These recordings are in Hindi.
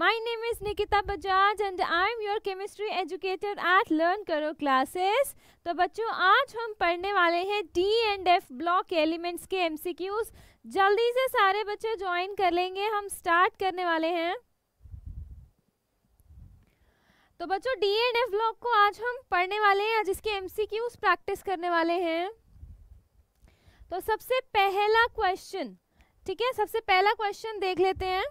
My name is Nikita Bajaj and I'm your chemistry educator at Learn Karo classes. तो बच्चों आज हम पढ़ने वाले हैं D and F block elements के MCQs. जल्दी से सारे बच्चे join कर लेंगे हम start करने वाले हैं तो बच्चों D and F block को आज हम पढ़ने वाले हैं आज इसके एमसीक्यूज प्रैक्टिस करने वाले हैं तो सबसे पहला क्वेश्चन ठीक है सबसे पहला क्वेश्चन देख लेते हैं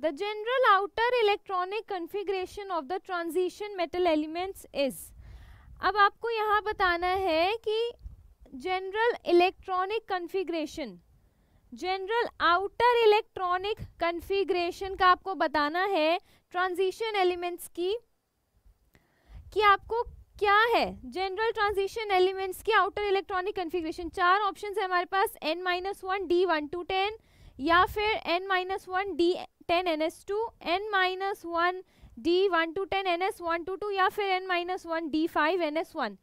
The general outer electronic configuration of the transition metal elements is अब आपको यहाँ बताना है कि general electronic configuration general outer electronic configuration का आपको बताना है transition elements की कि आपको क्या है जनरल ट्रांजिशन एलिमेंट्स की आउटर इलेक्ट्रॉनिक कन्फिग्रेशन चार ऑप्शन है हमारे पास n minus one D one two ten या फिर n minus one D ten N S two N minus one D one two ten N S one two two या फिर N minus one D five N S one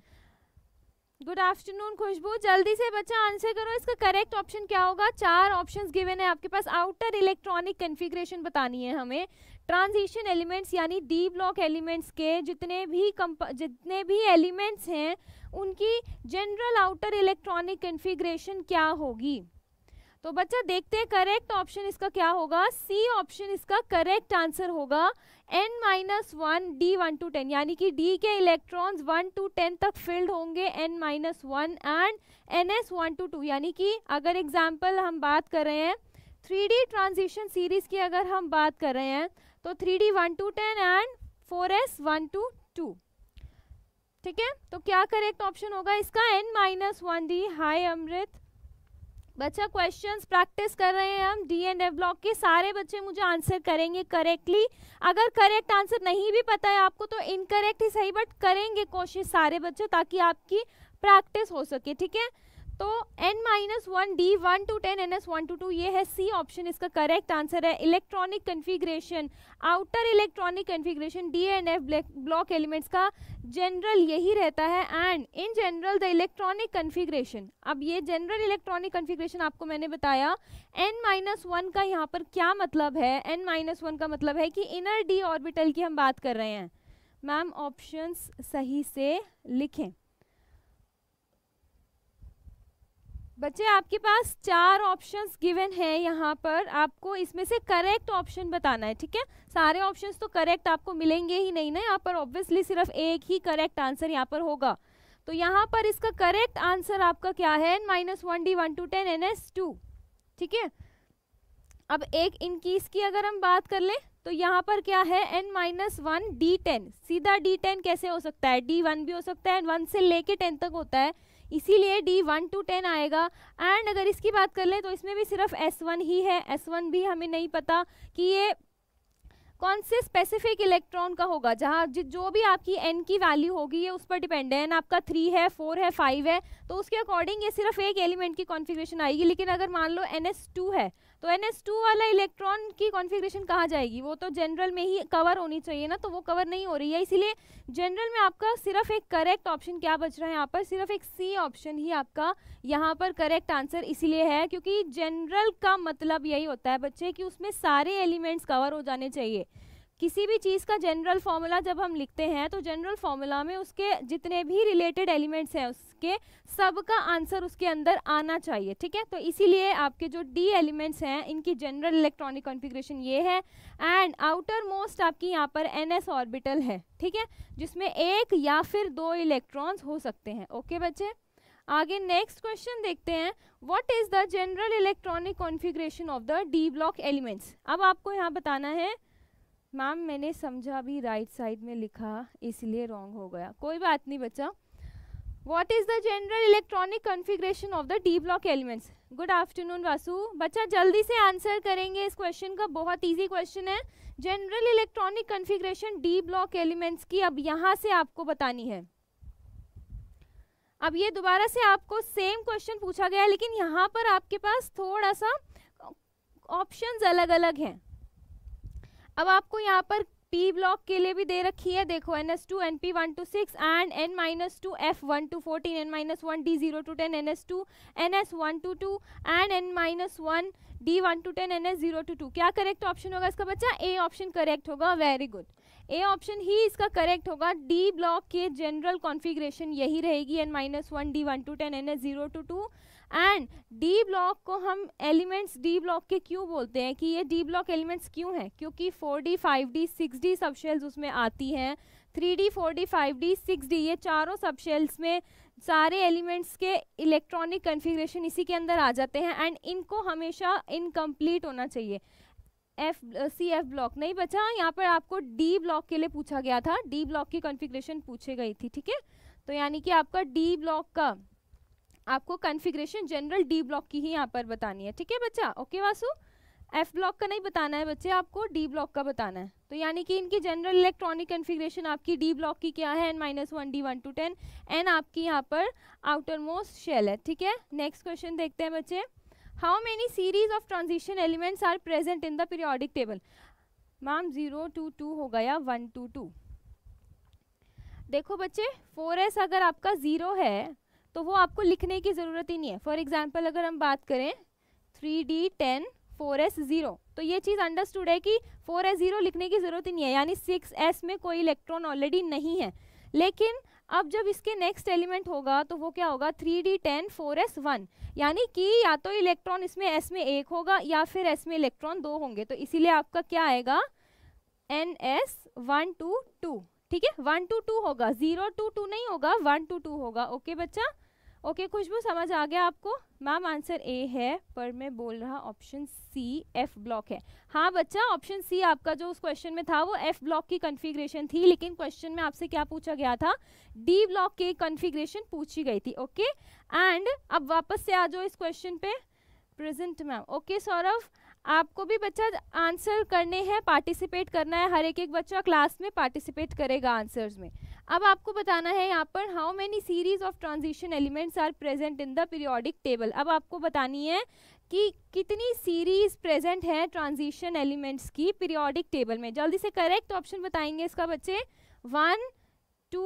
good afternoon Khushboo जल्दी से बच्चा आंसर करो इसका करेक्ट ऑप्शन क्या होगा चार ऑप्शंस गिवन है आपके पास आउटर इलेक्ट्रॉनिक कन्फिग्रेशन बतानी है हमें ट्रांजिशन एलिमेंट्स यानी डी ब्लॉक एलिमेंट्स के जितने भी जितने भी एलिमेंट्स हैं उनकी जनरल आउटर इलेक्ट्रॉनिक कन्फिग्रेशन क्या होगी तो बच्चा देखते हैं करेक्ट ऑप्शन इसका क्या होगा सी ऑप्शन इसका करेक्ट आंसर होगा N minus one D one two ten यानी कि डी के इलेक्ट्रॉन्स वन टू टेन तक फिल्ड होंगे N minus one and N S one two two यानी कि अगर एग्जाम्पल हम बात कर रहे हैं थ्री डी ट्रांजिशन सीरीज की अगर हम बात कर रहे हैं तो three D one two ten and four S one two two ठीक है तो क्या करेक्ट ऑप्शन होगा इसका N minus one D hi Amrit बच्चा क्वेश्चंस प्रैक्टिस कर रहे हैं हम डी एंड एफ ब्लॉक के सारे बच्चे मुझे आंसर करेंगे करेक्टली अगर करेक्ट आंसर नहीं भी पता है आपको तो इनकरेक्ट ही सही बट करेंगे कोशिश सारे बच्चे ताकि आपकी प्रैक्टिस हो सके ठीक है तो N minus one D one two ten N S one two two ये है सी ऑप्शन इसका करेक्ट आंसर है electronic configuration outer electronic configuration D and F block elements का जनरल यही रहता है and in general the electronic configuration अब ये जनरल इलेक्ट्रॉनिक कन्फिग्रेशन आपको मैंने बताया एन माइनस वन का यहाँ पर क्या मतलब है एन माइनस वन का मतलब है कि इनर डी ऑर्बिटल की हम बात कर रहे हैं मैम ऑप्शंस सही से लिखें बच्चे आपके पास चार ऑप्शंस गिवन है यहाँ पर आपको इसमें से करेक्ट ऑप्शन बताना है ठीक है सारे ऑप्शंस तो करेक्ट आपको मिलेंगे ही नहीं ना यहाँ पर ऑब्वियसली सिर्फ एक ही करेक्ट आंसर यहाँ पर होगा तो यहाँ पर इसका करेक्ट आंसर आपका क्या है N minus one D one two ten N S two ठीक है अब एक इनकीस की अगर हम बात कर लें तो यहाँ पर क्या है N minus one D ten सीधा डी टेन कैसे हो सकता है डी वन भी हो सकता है वन से लेके टेन तक होता है इसीलिए डी वन टू टेन आएगा एंड अगर इसकी बात कर लें तो इसमें भी सिर्फ एस वन ही है एस वन भी हमें नहीं पता कि ये कौन से स्पेसिफिक इलेक्ट्रॉन का होगा जहाँ जो भी आपकी एन की वैल्यू होगी ये उस पर डिपेंड है एन आपका थ्री है फोर है फाइव है तो उसके अकॉर्डिंग ये सिर्फ एक एलिमेंट की कॉन्फ़िगरेशन आएगी लेकिन अगर मान लो एन एस टू है तो एन वाला इलेक्ट्रॉन की कॉन्फिग्रेशन कहाँ जाएगी वो तो जनरल में ही कवर होनी चाहिए ना तो वो कवर नहीं हो रही है इसीलिए जनरल में आपका सिर्फ एक करेक्ट ऑप्शन क्या बच रहा है यहाँ पर सिर्फ एक सी ऑप्शन ही आपका यहाँ पर करेक्ट आंसर इसीलिए है क्योंकि जनरल का मतलब यही होता है बच्चे कि उसमें सारे एलिमेंट्स कवर हो जाने चाहिए किसी भी चीज़ का जनरल फार्मूला जब हम लिखते हैं तो जनरल फार्मूला में उसके जितने भी रिलेटेड एलिमेंट्स हैं उसके सब का आंसर उसके अंदर आना चाहिए ठीक है तो इसीलिए आपके जो डी एलिमेंट्स हैं इनकी जनरल इलेक्ट्रॉनिक कॉन्फ़िगरेशन ये है एंड आउटर मोस्ट आपकी यहाँ पर एन एस ऑर्बिटल है ठीक है जिसमें एक या फिर दो इलेक्ट्रॉन्स हो सकते हैं ओके बच्चे आगे नेक्स्ट क्वेश्चन देखते हैं what is the general electronic configuration of the D block elements अब आपको यहाँ बताना है मैम मैंने समझा भी राइट साइड में लिखा इसलिए रॉन्ग हो गया कोई बात नहीं बच्चा what is the general electronic configuration of the D block elements good afternoon Vasu बच्चा जल्दी से आंसर करेंगे इस क्वेश्चन का बहुत ईजी क्वेश्चन है general electronic configuration D block elements की अब यहाँ से आपको बतानी है अब ये दोबारा से आपको सेम क्वेश्चन पूछा गया है लेकिन यहाँ पर आपके पास थोड़ा सा ऑप्शंस अलग अलग हैं अब आपको यहाँ पर पी ब्लॉक के लिए भी दे रखी है देखो N S two N P one two six and N minus two F one two fourteen N minus one D zero two ten N S two N S one two two and N minus one D one two ten N S zero two two क्या करेक्ट ऑप्शन होगा इसका बच्चा ए ऑप्शन करेक्ट होगा वेरी गुड ए ऑप्शन ही इसका करेक्ट होगा डी ब्लॉक के जनरल कॉन्फिग्रेशन यही रहेगी N minus one D one two ten N S zero two two and D block को हम एलिमेंट्स डी ब्लॉक के क्यों बोलते हैं कि ये डी ब्लॉक एलिमेंट्स क्यों हैं क्योंकि 4D, 5D, 6D सब शेल्स उसमें आती हैं 3D, 4D, 5D, 6D ये चारों सब शेल्स में सारे एलिमेंट्स के इलेक्ट्रॉनिक कन्फिग्रेशन इसी के अंदर आ जाते हैं एंड इनको हमेशा इनकम्प्लीट होना चाहिए एफ सी एफ ब्लॉक नहीं बचा यहाँ पर आपको डी ब्लॉक के लिए पूछा गया था डी ब्लॉक की कॉन्फ़िगरेशन पूछी गई थी ठीक है तो यानी कि आपका डी ब्लॉक का आपको कन्फिग्रेशन जनरल डी ब्लॉक की ही यहाँ पर बतानी है ठीक है बच्चा ओके वासु एफ ब्लॉक का नहीं बताना है बच्चे आपको डी ब्लॉक का बताना है तो यानी कि इनकी जनरल इलेक्ट्रॉनिक कन्फिग्रेशन आपकी डी ब्लॉक की क्या है N minus one D one two ten N आपकी यहाँ पर आउटर मोस्ट शेल है ठीक है नेक्स्ट क्वेश्चन देखते हैं बच्चे how many series of transition elements are present in the periodic table ma'am zero two two हो गया वन टू टू देखो बच्चे फोर एस अगर आपका ज़ीरो है तो वो आपको लिखने की ज़रूरत ही नहीं है फॉर एग्ज़ाम्पल अगर हम बात करें three D ten four S zero तो ये चीज़ अंडरस्टूड है कि फोर एस ज़ीरो लिखने की ज़रूरत ही नहीं है यानी सिक्स एस में कोई इलेक्ट्रॉन ऑलरेडी नहीं है लेकिन अब जब इसके नेक्स्ट एलिमेंट होगा तो वो क्या होगा three D ten four S one यानी कि या तो इलेक्ट्रॉन इसमें एस में एक होगा या फिर एस में इलेक्ट्रॉन दो होंगे तो इसीलिए आपका क्या आएगा N S one two two ठीक है वन टू टू होगा जीरो टू टू नहीं होगा वन टू टू होगा ओके बच्चा ओके okay, खुशबू समझ आ गया आपको मैम आंसर ए है पर मैं बोल रहा ऑप्शन सी एफ ब्लॉक है हाँ बच्चा ऑप्शन सी आपका जो उस क्वेश्चन में था वो एफ ब्लॉक की कॉन्फ़िगरेशन थी लेकिन क्वेश्चन में आपसे क्या पूछा गया था डी ब्लॉक की कॉन्फ़िगरेशन पूछी गई थी ओके okay? एंड अब वापस से आ जाओ इस क्वेश्चन पे प्रेजेंट मैम ओके सौरभ आपको भी बच्चा आंसर करने हैं पार्टिसिपेट करना है हर एक एक बच्चा क्लास में पार्टिसिपेट करेगा आंसर्स में अब आपको बताना है यहाँ पर how many series of transition elements are present in the periodic table अब आपको बतानी है कि कितनी सीरीज प्रेजेंट है ट्रांजिशन एलिमेंट्स की पीरियोडिक टेबल में जल्दी से करेक्ट ऑप्शन बताएंगे इसका बच्चे वन टू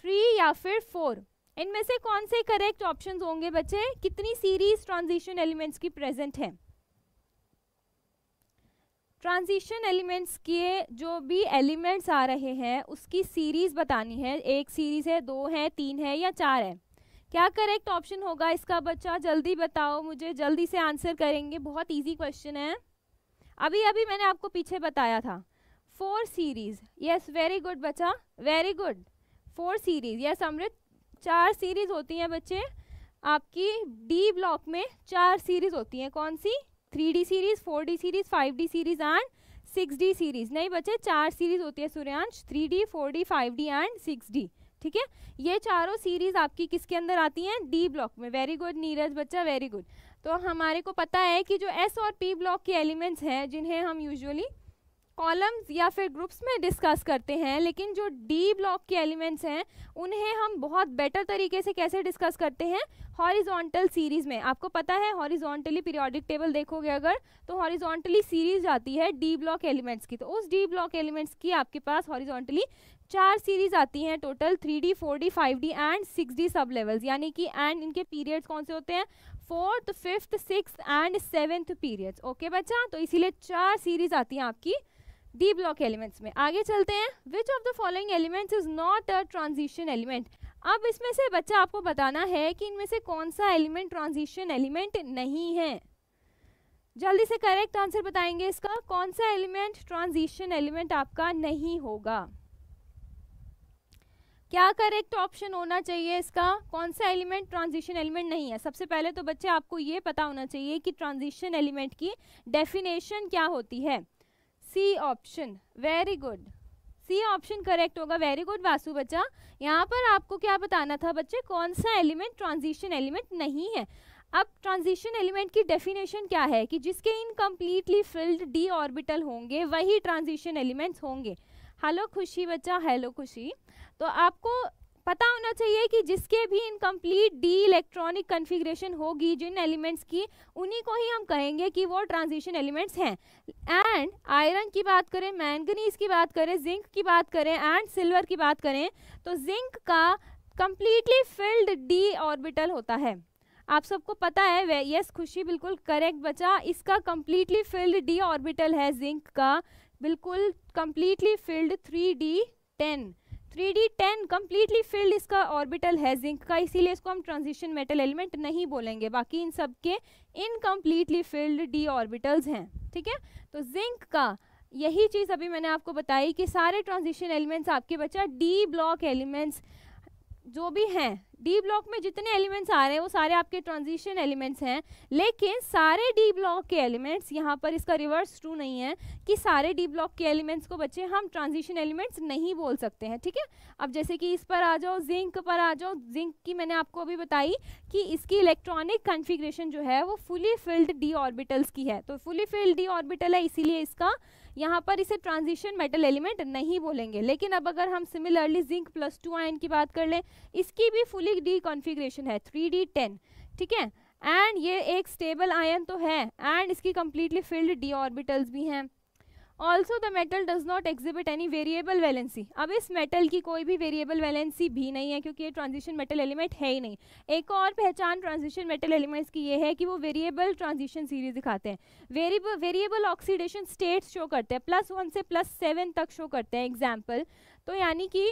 थ्री या फिर फोर इनमें से कौन से करेक्ट ऑप्शंस होंगे बच्चे कितनी सीरीज ट्रांजिशन एलिमेंट्स की प्रेजेंट हैं ट्रांजिशन एलिमेंट्स के जो भी एलिमेंट्स आ रहे हैं उसकी सीरीज़ बतानी है एक सीरीज़ है दो है तीन है या चार है क्या करेक्ट ऑप्शन होगा इसका बच्चा जल्दी बताओ मुझे जल्दी से आंसर करेंगे बहुत इजी क्वेश्चन है अभी अभी मैंने आपको पीछे बताया था four series yes very good बच्चा very good four series yes Amrit चार सीरीज़ होती हैं बच्चे आपकी डी ब्लॉक में चार सीरीज़ होती हैं कौन सी three D series four D series five D series and six D series नहीं बच्चे चार सीरीज होती है Suryansh three D four D five D and six D ठीक है ये चारों सीरीज आपकी किसके अंदर आती हैं डी ब्लॉक में वेरी गुड नीरज बच्चा वेरी गुड तो हमारे को पता है कि जो एस और पी ब्लॉक के एलिमेंट्स हैं जिन्हें हम यूजुअली कॉलम्स या फिर ग्रुप्स में डिस्कस करते हैं लेकिन जो डी ब्लॉक के एलिमेंट्स हैं उन्हें हम बहुत बेटर तरीके से कैसे डिस्कस करते हैं हॉरिजॉन्टल सीरीज़ में आपको पता है हॉरिजॉन्टली पीरियोडिक टेबल देखोगे अगर तो हॉरिजॉन्टली सीरीज आती है डी ब्लॉक एलिमेंट्स की तो उस डी ब्लॉक एलिमेंट्स की आपके पास हॉरिजॉन्टली चार सीरीज आती हैं total three D four D five D and six D sub levels यानी कि एंड इनके पीरियड्स कौन से होते हैं fourth fifth six and seventh periods okay बच्चा तो इसीलिए चार सीरीज आती हैं आपकी डी ब्लॉक एलिमेंट्स में आगे चलते हैं which of the following elements is not a transition element अब इसमें से बच्चा आपको बताना है कि इनमें से कौन सा एलिमेंट ट्रांजिशन एलिमेंट नहीं है जल्दी से करेक्ट आंसर बताएंगे इसका कौन सा एलिमेंट ट्रांजिशन एलिमेंट आपका नहीं होगा क्या करेक्ट ऑप्शन होना चाहिए इसका कौन सा एलिमेंट ट्रांजिशन एलिमेंट नहीं है सबसे पहले तो बच्चे आपको ये पता होना चाहिए कि ट्रांजिशन एलिमेंट की डेफिनेशन क्या होती है C option very good C option correct होगा वेरी गुड वासु बच्चा यहाँ पर आपको क्या बताना था बच्चे कौन सा एलिमेंट ट्रांजिशन एलिमेंट नहीं है अब ट्रांजिशन एलिमेंट की डेफिनेशन क्या है कि जिसके इनकम्प्लीटली फिल्ड डी ऑर्बिटल होंगे वही ट्रांजिशन एलिमेंट्स होंगे हेलो खुशी बच्चा हेलो खुशी तो आपको पता होना चाहिए कि जिसके भी इनकम्प्लीट डी इलेक्ट्रॉनिक कन्फिग्रेशन होगी जिन एलिमेंट्स की उन्हीं को ही हम कहेंगे कि वो ट्रांजिशन एलिमेंट्स हैं एंड आयरन की बात करें मैंगनीज की बात करें जिंक की बात करें एंड सिल्वर की बात करें तो जिंक का कम्प्लीटली फिल्ड डी ऑर्बिटल होता है आप सबको पता है वे यस खुशी बिल्कुल करेक्ट बचा इसका कम्प्लीटली फिल्ड डी ऑर्बिटल है जिंक का बिल्कुल completely filled three D ten three D ten completely filled इसका ऑर्बिटल है जिंक का इसीलिए इसको हम ट्रांजिशन मेटल एलिमेंट नहीं बोलेंगे बाकी इन सब के इनकम्प्लीटली फिल्ड डी ऑर्बिटल्स हैं ठीक है तो जिंक का यही चीज़ अभी मैंने आपको बताई कि सारे ट्रांजिशन एलिमेंट्स आपके बच्चा डी ब्लॉक एलिमेंट्स जो भी हैं डी ब्लॉक में जितने एलिमेंट्स आ रहे हैं वो सारे आपके ट्रांजिशन एलिमेंट्स हैं लेकिन सारे डी ब्लॉक के एलिमेंट्स यहाँ पर इसका रिवर्स ट्रू नहीं है कि सारे डी ब्लॉक के एलिमेंट्स को बच्चे हम ट्रांजिशन एलिमेंट्स नहीं बोल सकते हैं ठीक है अब जैसे कि इस पर आ जाओ जिंक पर आ जाओ जिंक की मैंने आपको अभी बताई कि इसकी इलेक्ट्रॉनिक कन्फिग्रेशन जो है वो फुली फिल्ड डी ऑर्बिटल्स की है तो फुली फिल्ड डी ऑर्बिटल है इसीलिए इसका यहाँ पर इसे ट्रांजिशन मेटल एलिमेंट नहीं बोलेंगे लेकिन अब अगर हम similarly zinc plus two ion की बात कर लें इसकी भी फुली डी कॉन्फिग्रेशन है थ्री डी टेन ठीक है एंड ये एक स्टेबल आयन तो है एंड इसकी कम्प्लीटली फिल्ड डी ऑर्बिटल्स भी हैं also the metal does not exhibit any variable valency अब इस मेटल की कोई भी वेरिएबल वैलेंसी भी नहीं है क्योंकि ये ट्रांजिशन मेटल एलिमेंट है ही नहीं एक और पहचान ट्रांजिशन मेटल एलिमेंट्स की ये है कि वो वेरिएबल ट्रांजिशन सीरीज दिखाते हैं variable variable oxidation states show करते हैं प्लस वन से प्लस सेवन तक शो करते हैं एग्जाम्पल तो यानी कि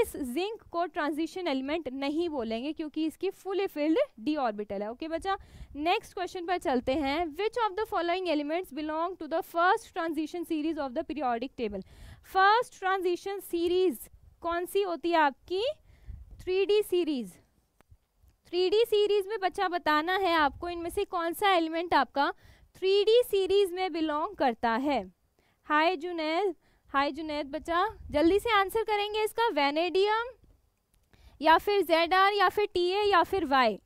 इस जिंक को ट्रांजिशन एलिमेंट नहीं बोलेंगे क्योंकि इसकी फुली फिल्ड डी ऑर्बिटल है ओके बच्चा नेक्स्ट क्वेश्चन पर चलते हैं which of the following elements belong to the first transition series of the periodic table first transition series कौन सी होती है आपकी थ्री सीरीज थ्री सीरीज में बच्चा बताना है आपको इनमें से कौन सा एलिमेंट आपका थ्री सीरीज में बिलोंग करता है हाई जुनेल हाय जुनेद बच्चा जल्दी से आंसर करेंगे इसका वेनेडियम या फिर जेड आर या फिर टी ए या फिर वाई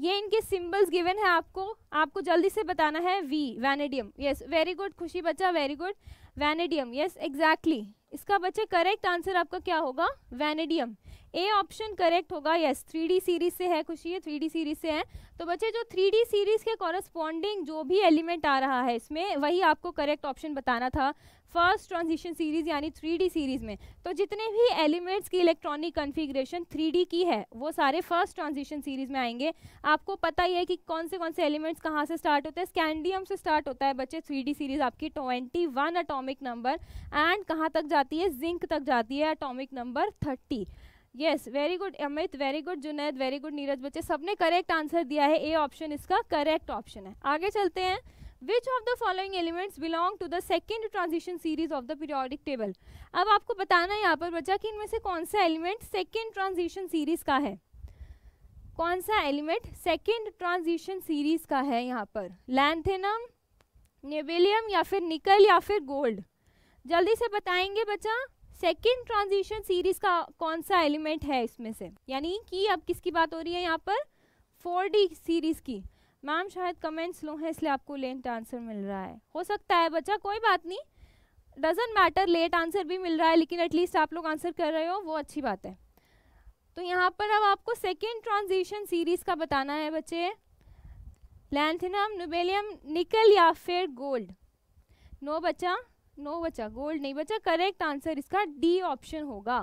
ये इनके सिंबल्स गिवन है आपको आपको जल्दी से बताना है V vanadium yes very good Khushi बच्चा very good vanadium yes exactly इसका बच्चे करेक्ट आंसर आपका क्या होगा वैनेडियम ए ऑप्शन करेक्ट होगा यस थ्री सीरीज से है खुशी है थ्री सीरीज से है तो बच्चे जो थ्री सीरीज के कॉरस्पॉन्डिंग जो भी एलिमेंट आ रहा है इसमें वही आपको करेक्ट ऑप्शन बताना था फर्स्ट ट्रांजिशन सीरीज यानी थ्री सीरीज में तो जितने भी एलिमेंट्स की इलेक्ट्रॉनिक कन्फिग्रेशन थ्री की है वो सारे फर्स्ट ट्रांजिशन सीरीज में आएंगे आपको पता ही है कि कौन से कौन से एलिमेंट्स कहाँ से स्टार्ट होते हैं स्कैंडियम से स्टार्ट होता है बच्चे थ्री सीरीज आपकी twenty one atomic number and कहाँ तक जाती है जिंक तक जाती है atomic number thirty yes very good Amit very good Junaid very good Neeraj बच्चे सबने करेक्ट आंसर दिया है ए ऑप्शन इसका करेक्ट ऑप्शन है आगे चलते हैं which of the following elements belong to the second transition series of the periodic table अब आपको बताना है यहाँ पर बच्चा कि इनमें से कौन सा एलिमेंट सेकेंड ट्रांजिशन सीरीज का है कौन सा एलिमेंट सेकेंड ट्रांजिशन सीरीज का है यहाँ पर लैंथेनम नेबेलियम या फिर निकल या फिर गोल्ड जल्दी से बताएंगे बच्चा सेकेंड ट्रांजिशन सीरीज का कौन सा एलिमेंट है इसमें से यानी कि अब किसकी बात हो रही है यहाँ पर फोर डी सीरीज की मैम शायद कमेंट्स लो हैं इसलिए आपको लेट आंसर मिल रहा है हो सकता है बच्चा कोई बात नहीं डजेंट मैटर लेट आंसर भी मिल रहा है लेकिन एटलीस्ट आप लोग आंसर कर रहे हो वो अच्छी बात है तो यहाँ पर अब आपको सेकेंड ट्रांजिशन सीरीज का बताना है बच्चे लैंथिनम नुबेलियम निकल या फिर गोल्ड नो बच्चा नो बच्चा गोल्ड नहीं बच्चा करेक्ट आंसर इसका डी ऑप्शन होगा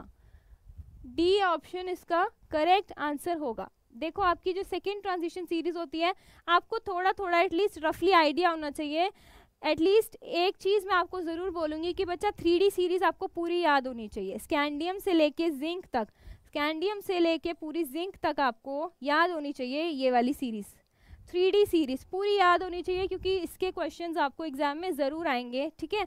डी ऑप्शन इसका करेक्ट आंसर होगा देखो आपकी जो सेकेंड ट्रांजिशन सीरीज होती है आपको थोड़ा थोड़ा एटलीस्ट रफली आइडिया होना चाहिए एटलीस्ट एक चीज़ मैं आपको ज़रूर बोलूँगी कि बच्चा थ्री सीरीज़ आपको पूरी याद होनी चाहिए स्कैंडियम से लेके जिंक तक स्कैंडियम से लेके पूरी जिंक तक आपको याद होनी चाहिए ये वाली सीरीज़ थ्री सीरीज़ पूरी याद होनी चाहिए क्योंकि इसके क्वेश्चंस आपको एग्ज़ाम में ज़रूर आएंगे ठीक है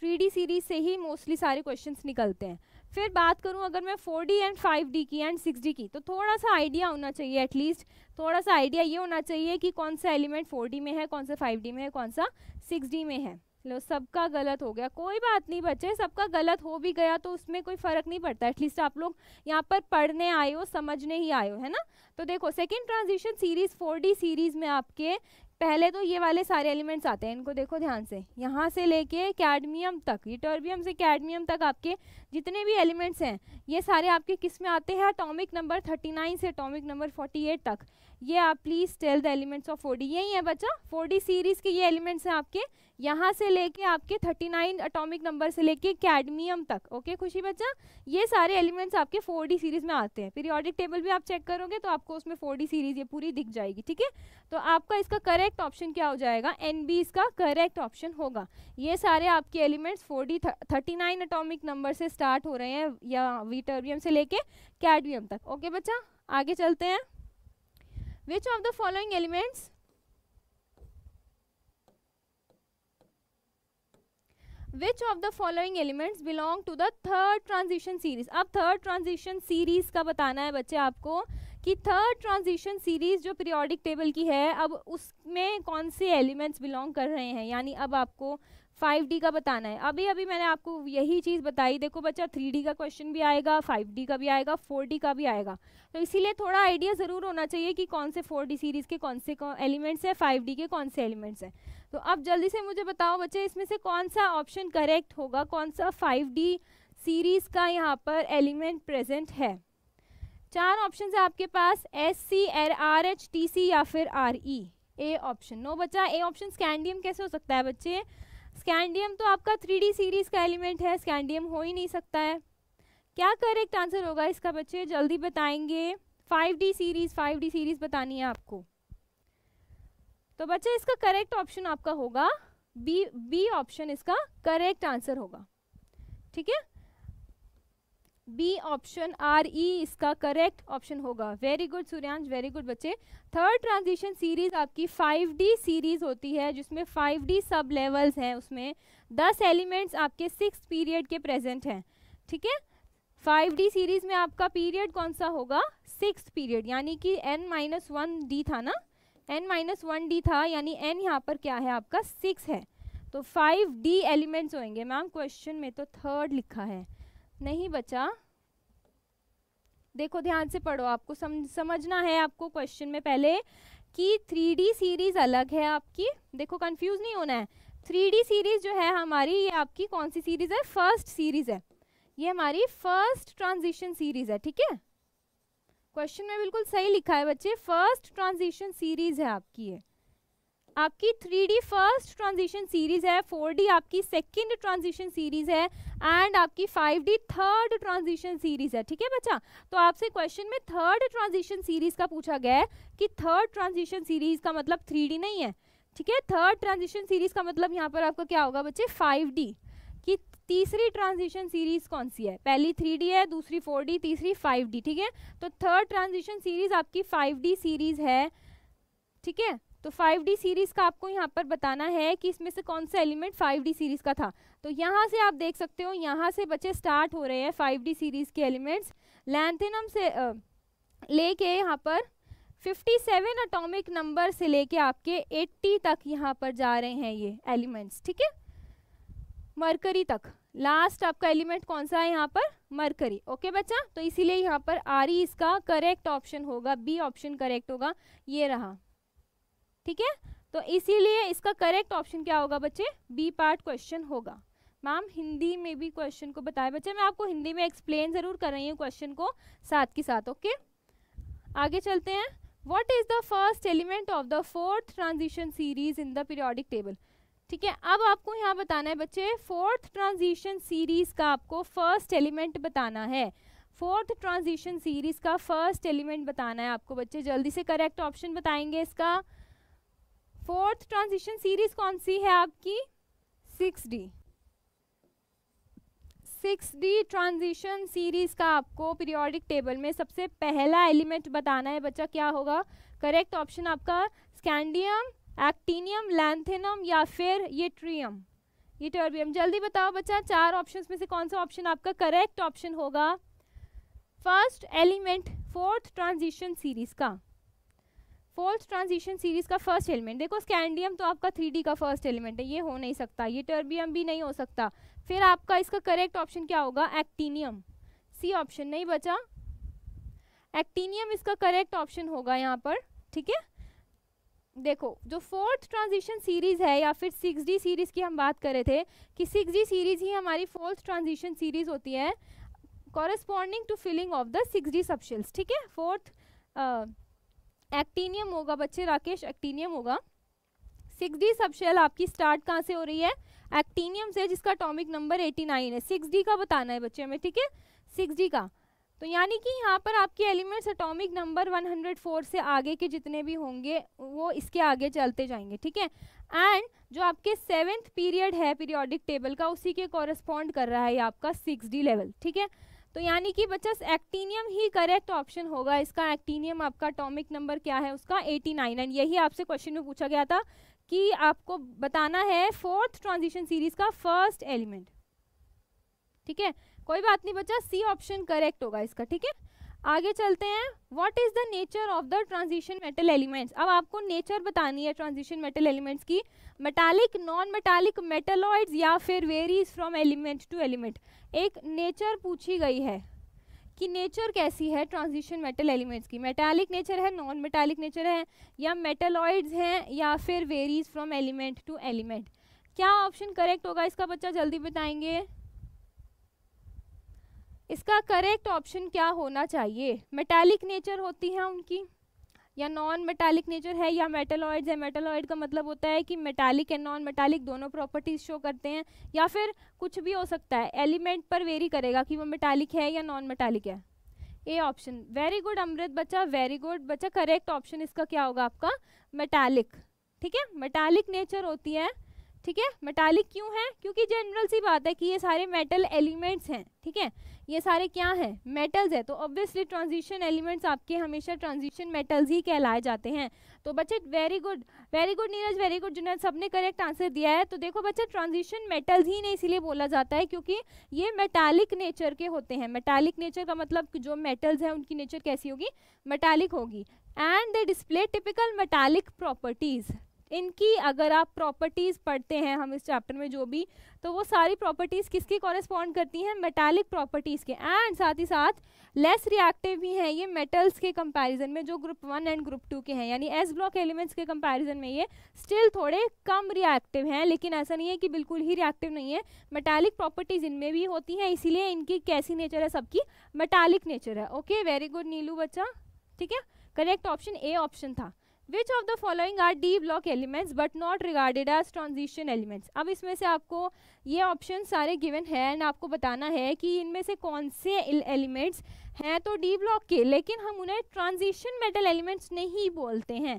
थ्री सीरीज से ही मोस्टली सारे क्वेश्चन निकलते हैं फिर बात करूँ अगर मैं four D and five D की एंड सिक्स डी की तो थोड़ा सा आइडिया होना चाहिए एटलीस्ट थोड़ा सा आइडिया ये होना चाहिए कि कौन सा एलिमेंट फोर डी में है कौन सा फाइव डी में है कौन सा सिक्स डी में है लो सबका गलत हो गया कोई बात नहीं बच्चे सबका गलत हो भी गया तो उसमें कोई फ़र्क नहीं पड़ता एटलीस्ट आप लोग यहाँ पर पढ़ने आए हो समझने ही आए हो है ना तो देखो second transition series four series में आपके पहले तो ये वाले सारे एलिमेंट्स आते हैं इनको देखो ध्यान से यहाँ से लेके कैडमियम तक ये टर्बियम से कैडमियम तक आपके जितने भी एलिमेंट्स हैं ये सारे आपके किस में आते हैं अटोमिक नंबर 39 से अटोमिक नंबर 48 तक ये आप please tell the elements of 4D यही है बच्चा 4D सीरीज़ के ये एलिमेंट्स हैं आपके यहाँ से लेके आपके 39 अटोमिक नंबर से लेके कैडमियम तक ओके खुशी बच्चा ये सारे एलिमेंट्स आपके 4D सीरीज़ में आते हैं पीरियोडिक टेबल भी आप चेक करोगे तो आपको उसमें 4D सीरीज़ ये पूरी दिख जाएगी ठीक है तो आपका इसका करेक्ट ऑप्शन क्या हो जाएगा एन इसका करेक्ट ऑप्शन होगा ये सारे आपके elements four D thirty nine number से स्टार्ट हो रहे हैं या वीटर्वियम से लेके कैडमियम तक ओके बच्चा आगे चलते हैं which of the following elements which of the following elements belong to the third transition series अब third transition series का बताना है बच्चे आपको कि थर्ड ट्रांजिशन सीरीज जो पीरियोडिक टेबल की है अब उसमें कौन से एलिमेंट्स बिलोंग कर रहे हैं यानी अब आपको फाइव डी का बताना है अभी अभी मैंने आपको यही चीज़ बताई देखो बच्चा थ्री डी का क्वेश्चन भी आएगा फाइव डी का भी आएगा फोर डी का भी आएगा तो इसीलिए थोड़ा आइडिया ज़रूर होना चाहिए कि कौन से फोर डी सीरीज़ के कौन से एलिमेंट्स हैं फाइव डी के कौन से एलिमेंट्स हैं तो अब जल्दी से मुझे बताओ बच्चे इसमें से कौन सा ऑप्शन करेक्ट होगा कौन सा फाइव डी सीरीज़ का यहाँ पर एलिमेंट प्रेजेंट है चार ऑप्शन है आपके पास एस सी एर आर एच टी सी या फिर R E A option no बच्चा ए ऑप्शन स्कैंडियम कैसे हो सकता है बच्चे स्कैंडियम तो आपका थ्री सीरीज का एलिमेंट है स्कैंडियम हो ही नहीं सकता है क्या करेक्ट आंसर होगा इसका बच्चे जल्दी बताएंगे 5D सीरीज 5D सीरीज बतानी है आपको तो बच्चे इसका करेक्ट ऑप्शन आपका होगा बी बी ऑप्शन इसका करेक्ट आंसर होगा ठीक है बी ऑप्शन आर ई इसका करेक्ट ऑप्शन होगा very good Suryansh very good बच्चे थर्ड ट्रांजिशन सीरीज आपकी 5D सीरीज होती है जिसमें 5D सब लेवल्स हैं उसमें 10 एलिमेंट्स आपके सिक्स पीरियड के प्रेजेंट हैं ठीक है डी सीरीज में आपका पीरियड कौन सा होगा सिक्स पीरियड यानी कि एन माइनस वन डी था ना एन माइनस वन डी था यानी एन यहाँ पर क्या है आपका सिक्स है तो 5D एलिमेंट्स होंगे मैम क्वेश्चन में तो थर्ड लिखा है नहीं बचा देखो ध्यान से पढ़ो आपको सम, समझना है आपको क्वेश्चन में पहले कि थ्री सीरीज अलग है आपकी देखो कंफ्यूज नहीं होना है थ्री सीरीज जो है हमारी ये आपकी कौन सी सीरीज है फर्स्ट सीरीज है ये हमारी फर्स्ट ट्रांजिशन सीरीज है ठीक है क्वेश्चन में बिल्कुल सही लिखा है बच्चे फर्स्ट ट्रांजिशन सीरीज है आपकी ये आपकी three D first transition series है फोर डी आपकी सेकेंड ट्रांजिशन सीरीज है एंड आपकी five D third transition series है ठीक है बच्चा तो आपसे क्वेश्चन में थर्ड ट्रांजिशन सीरीज का पूछा गया है कि थर्ड ट्रांजिशन सीरीज का मतलब थ्री डी नहीं है ठीक है थर्ड ट्रांजिशन सीरीज का मतलब यहाँ पर आपका क्या होगा बच्चे फाइव डी कि तीसरी ट्रांजिशन सीरीज कौन सी है पहली थ्री डी है दूसरी फोर डी तीसरी फाइव डी ठीक है तो थर्ड ट्रांजिशन सीरीज आपकी फाइव डी सीरीज है ठीक है तो 5D सीरीज़ का आपको यहाँ पर बताना है कि इसमें से कौन सा एलिमेंट 5D सीरीज़ का था तो यहाँ से आप देख सकते हो यहाँ से बच्चे स्टार्ट हो रहे हैं 5D सीरीज़ के एलिमेंट्स लैंथेनम से लेके यहाँ पर 57 अटोमिक नंबर से लेके आपके 80 तक यहाँ पर जा रहे हैं ये एलिमेंट्स ठीक है मरकरी तक लास्ट आपका एलिमेंट कौन सा है यहाँ पर मरकरी ओके बच्चा तो इसीलिए यहाँ पर आर e इसका करेक्ट ऑप्शन होगा बी ऑप्शन करेक्ट होगा ये रहा ठीक है तो इसीलिए इसका करेक्ट ऑप्शन क्या होगा बच्चे बी पार्ट क्वेश्चन होगा मैम हिंदी में भी क्वेश्चन को बताया बच्चे मैं आपको हिंदी में एक्सप्लेन ज़रूर कर रही हूँ क्वेश्चन को साथ के साथ ओके आगे चलते हैं what is the first element of the fourth transition series in the periodic table ठीक है अब आपको यहाँ बताना है बच्चे फोर्थ ट्रांजिशन सीरीज का आपको फर्स्ट एलिमेंट बताना है फोर्थ ट्रांजिशन सीरीज का फर्स्ट एलिमेंट बताना है आपको बच्चे जल्दी से करेक्ट ऑप्शन बताएंगे इसका फोर्थ ट्रांजिशन सीरीज कौन सी है आपकी six D six D transition series का आपको पीरियोडिक टेबल में सबसे पहला एलिमेंट बताना है बच्चा क्या होगा करेक्ट ऑप्शन आपका स्कैंडियम एक्टिनियम लैंथेनम या फिर ये ट्रियम ये टर्बियम जल्दी बताओ बच्चा चार ऑप्शन में से कौन सा ऑप्शन आपका करेक्ट ऑप्शन होगा first element fourth transition series का फोर्थ ट्रांजिशन सीरीज का फर्स्ट एलिमेंट देखो स्कैंडियम तो आपका थ्री का फर्स्ट एलिमेंट है ये हो नहीं सकता ये टर्बियम भी नहीं हो सकता फिर आपका इसका करेक्ट ऑप्शन क्या होगा एक्टीनियम सी ऑप्शन नहीं बचा एक्टीनियम इसका करेक्ट ऑप्शन होगा यहाँ पर ठीक है देखो जो फोर्थ ट्रांजिशन सीरीज़ है या फिर सिक्स डी सीरीज़ की हम बात कर रहे थे कि सिक्स डी सीरीज़ ही हमारी फोर्थ ट्रांजिशन सीरीज़ होती है corresponding to filling of the six D subshells ठीक है फोर्थ एक्टिनियम होगा बच्चे राकेश एक्टिनियम होगा सिक्स डी सबशेल आपकी स्टार्ट कहाँ से हो रही है एक्टिनियम से जिसका अटोमिक नंबर 89 है सिक्स डी का बताना है बच्चे हमें ठीक है सिक्स डी का तो यानी कि यहाँ पर आपके एलिमेंट्स अटोमिक नंबर 104 से आगे के जितने भी होंगे वो इसके आगे चलते जाएंगे ठीक है एंड जो आपके सेवेंथ पीरियड है पीरियोडिक टेबल का उसी के कॉरेस्पॉन्ड कर रहा है आपका सिक्स डी लेवल ठीक है तो यानी कि बच्चा एक्टिनियम ही करेक्ट ऑप्शन होगा इसका एक्टीनियम आपका अटोमिक नंबर क्या है उसका 89 एंड यही आपसे क्वेश्चन में पूछा गया था कि आपको बताना है फोर्थ ट्रांजिशन सीरीज का फर्स्ट एलिमेंट ठीक है कोई बात नहीं बच्चा सी ऑप्शन करेक्ट होगा इसका ठीक है आगे चलते हैं what is the nature of the transition metal elements अब आपको नेचर बतानी है ट्रांजिशन मेटल एलिमेंट्स की मेटालिक नॉन मेटालिक मेटलॉइड्स या फिर varies from element to element एक नेचर पूछी गई है कि नेचर कैसी है ट्रांजिशन मेटल एलिमेंट्स की मेटालिक नेचर है नॉन मेटालिक नेचर है या मेटलॉइड्स हैं या फिर varies from element to element क्या ऑप्शन करेक्ट होगा इसका बच्चा जल्दी बताएंगे इसका करेक्ट ऑप्शन क्या होना चाहिए मेटालिक नेचर होती है उनकी या नॉन मेटालिक नेचर है या मेटलॉइड्स है मेटलॉइड का मतलब होता है कि मेटालिक एंड नॉन मेटालिक दोनों प्रॉपर्टीज शो करते हैं या फिर कुछ भी हो सकता है एलिमेंट पर वेरी करेगा कि वो मेटालिक है या नॉन मेटालिक है A option very good Amrit बच्चा वेरी गुड बच्चा करेक्ट ऑप्शन इसका क्या होगा आपका मेटालिक ठीक है मेटालिक नेचर होती है ठीक है मेटालिक क्यों है क्योंकि जनरल सी बात है कि ये सारे मेटल एलिमेंट्स हैं ठीक है ये सारे क्या हैं मेटल्स है तो ऑब्वियसली ट्रांजिशन एलिमेंट्स आपके हमेशा ट्रांजिशन मेटल्स ही कहलाए जाते हैं तो बच्चे very good very good Neeraj very good सब सबने करेक्ट आंसर दिया है तो देखो बच्चे ट्रांजिशन मेटल्स ही नहीं इसीलिए बोला जाता है क्योंकि ये मेटालिक नेचर के होते हैं मेटालिक नेचर का मतलब जो मेटल्स हैं उनकी नेचर कैसी होगी मेटालिक होगी and they display typical metallic properties इनकी अगर आप प्रॉपर्टीज़ पढ़ते हैं हम इस चैप्टर में जो भी तो वो सारी प्रॉपर्टीज़ किसके कॉरेस्पॉन्ड करती हैं मेटालिक प्रॉपर्टीज़ के एंड साथ ही साथ लेस रिएक्टिव भी हैं ये मेटल्स के कंपैरिजन में जो group one and group two के हैं यानी एस ब्लॉक एलिमेंट्स के कंपैरिजन में ये स्टिल थोड़े कम रिएक्टिव हैं लेकिन ऐसा नहीं है कि बिल्कुल ही रिएक्टिव नहीं है मेटालिक प्रॉपर्टीज़ इनमें भी होती हैं इसीलिए इनकी कैसी नेचर है सबकी मेटालिक नेचर है ओके वेरी गुड नीलू बच्चा ठीक है करेक्ट ऑप्शन ए ऑप्शन था which of the following are D block elements but not regarded as transition elements अब इसमें से आपको ये ऑप्शन सारे गिवन है एंड आपको बताना है कि इनमें से कौन से एलिमेंट्स हैं तो डी ब्लॉक के लेकिन हम उन्हें ट्रांजिशन मेटल एलिमेंट्स नहीं बोलते हैं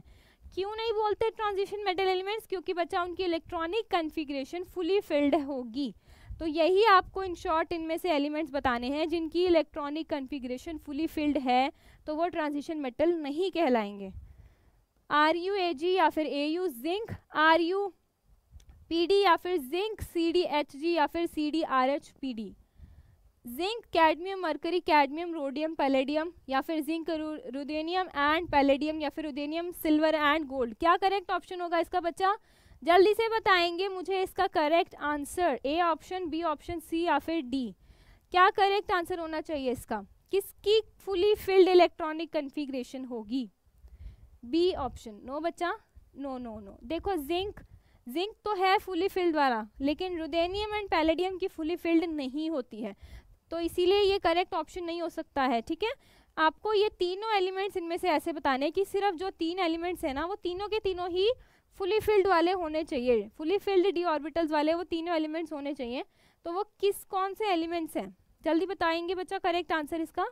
क्यों नहीं बोलते ट्रांजिशन मेटल एलिमेंट्स क्योंकि बच्चा उनकी इलेक्ट्रॉनिक कन्फिग्रेशन फुली फिल्ड होगी तो यही आपको इन शॉर्ट इनमें से एलिमेंट्स बताने हैं जिनकी इलेक्ट्रॉनिक कन्फिग्रेशन फुली फिल्ड है तो वो ट्रांजिशन मेटल नहीं कहलाएंगे आर यू ए जी या फिर A U zinc R U P D या फिर zinc C D H G या फिर C D R H P D zinc cadmium mercury cadmium rhodium palladium या फिर जिंक रुदेनियम एंड पैलेडियम या फिर रुदेनियम सिल्वर एंड गोल्ड क्या करेक्ट ऑप्शन होगा इसका बच्चा जल्दी से बताएंगे मुझे इसका correct answer A option B option C या फिर डी क्या करेक्ट आंसर होना चाहिए इसका किसकी फुली फिल्ड इलेक्ट्रॉनिक कन्फिग्रेशन होगी बी ऑप्शन नो बच्चा नो नो नो देखो जिंक जिंक तो है फुली फिल्ड वाला लेकिन रुदेनियम एंड पैलेडियम की फुली फिल्ड नहीं होती है तो इसीलिए ये करेक्ट ऑप्शन नहीं हो सकता है ठीक है आपको ये तीनों एलिमेंट्स इनमें से ऐसे बताने कि सिर्फ जो तीन एलिमेंट्स हैं ना वो तीनों के तीनों ही फुली फिल्ड वाले होने चाहिए फुली फिल्ड डी ऑर्बिटल्स वाले वो तीनों एलिमेंट्स होने चाहिए तो वो किस कौन से एलिमेंट्स हैं जल्दी बताएंगे बच्चा करेक्ट आंसर इसका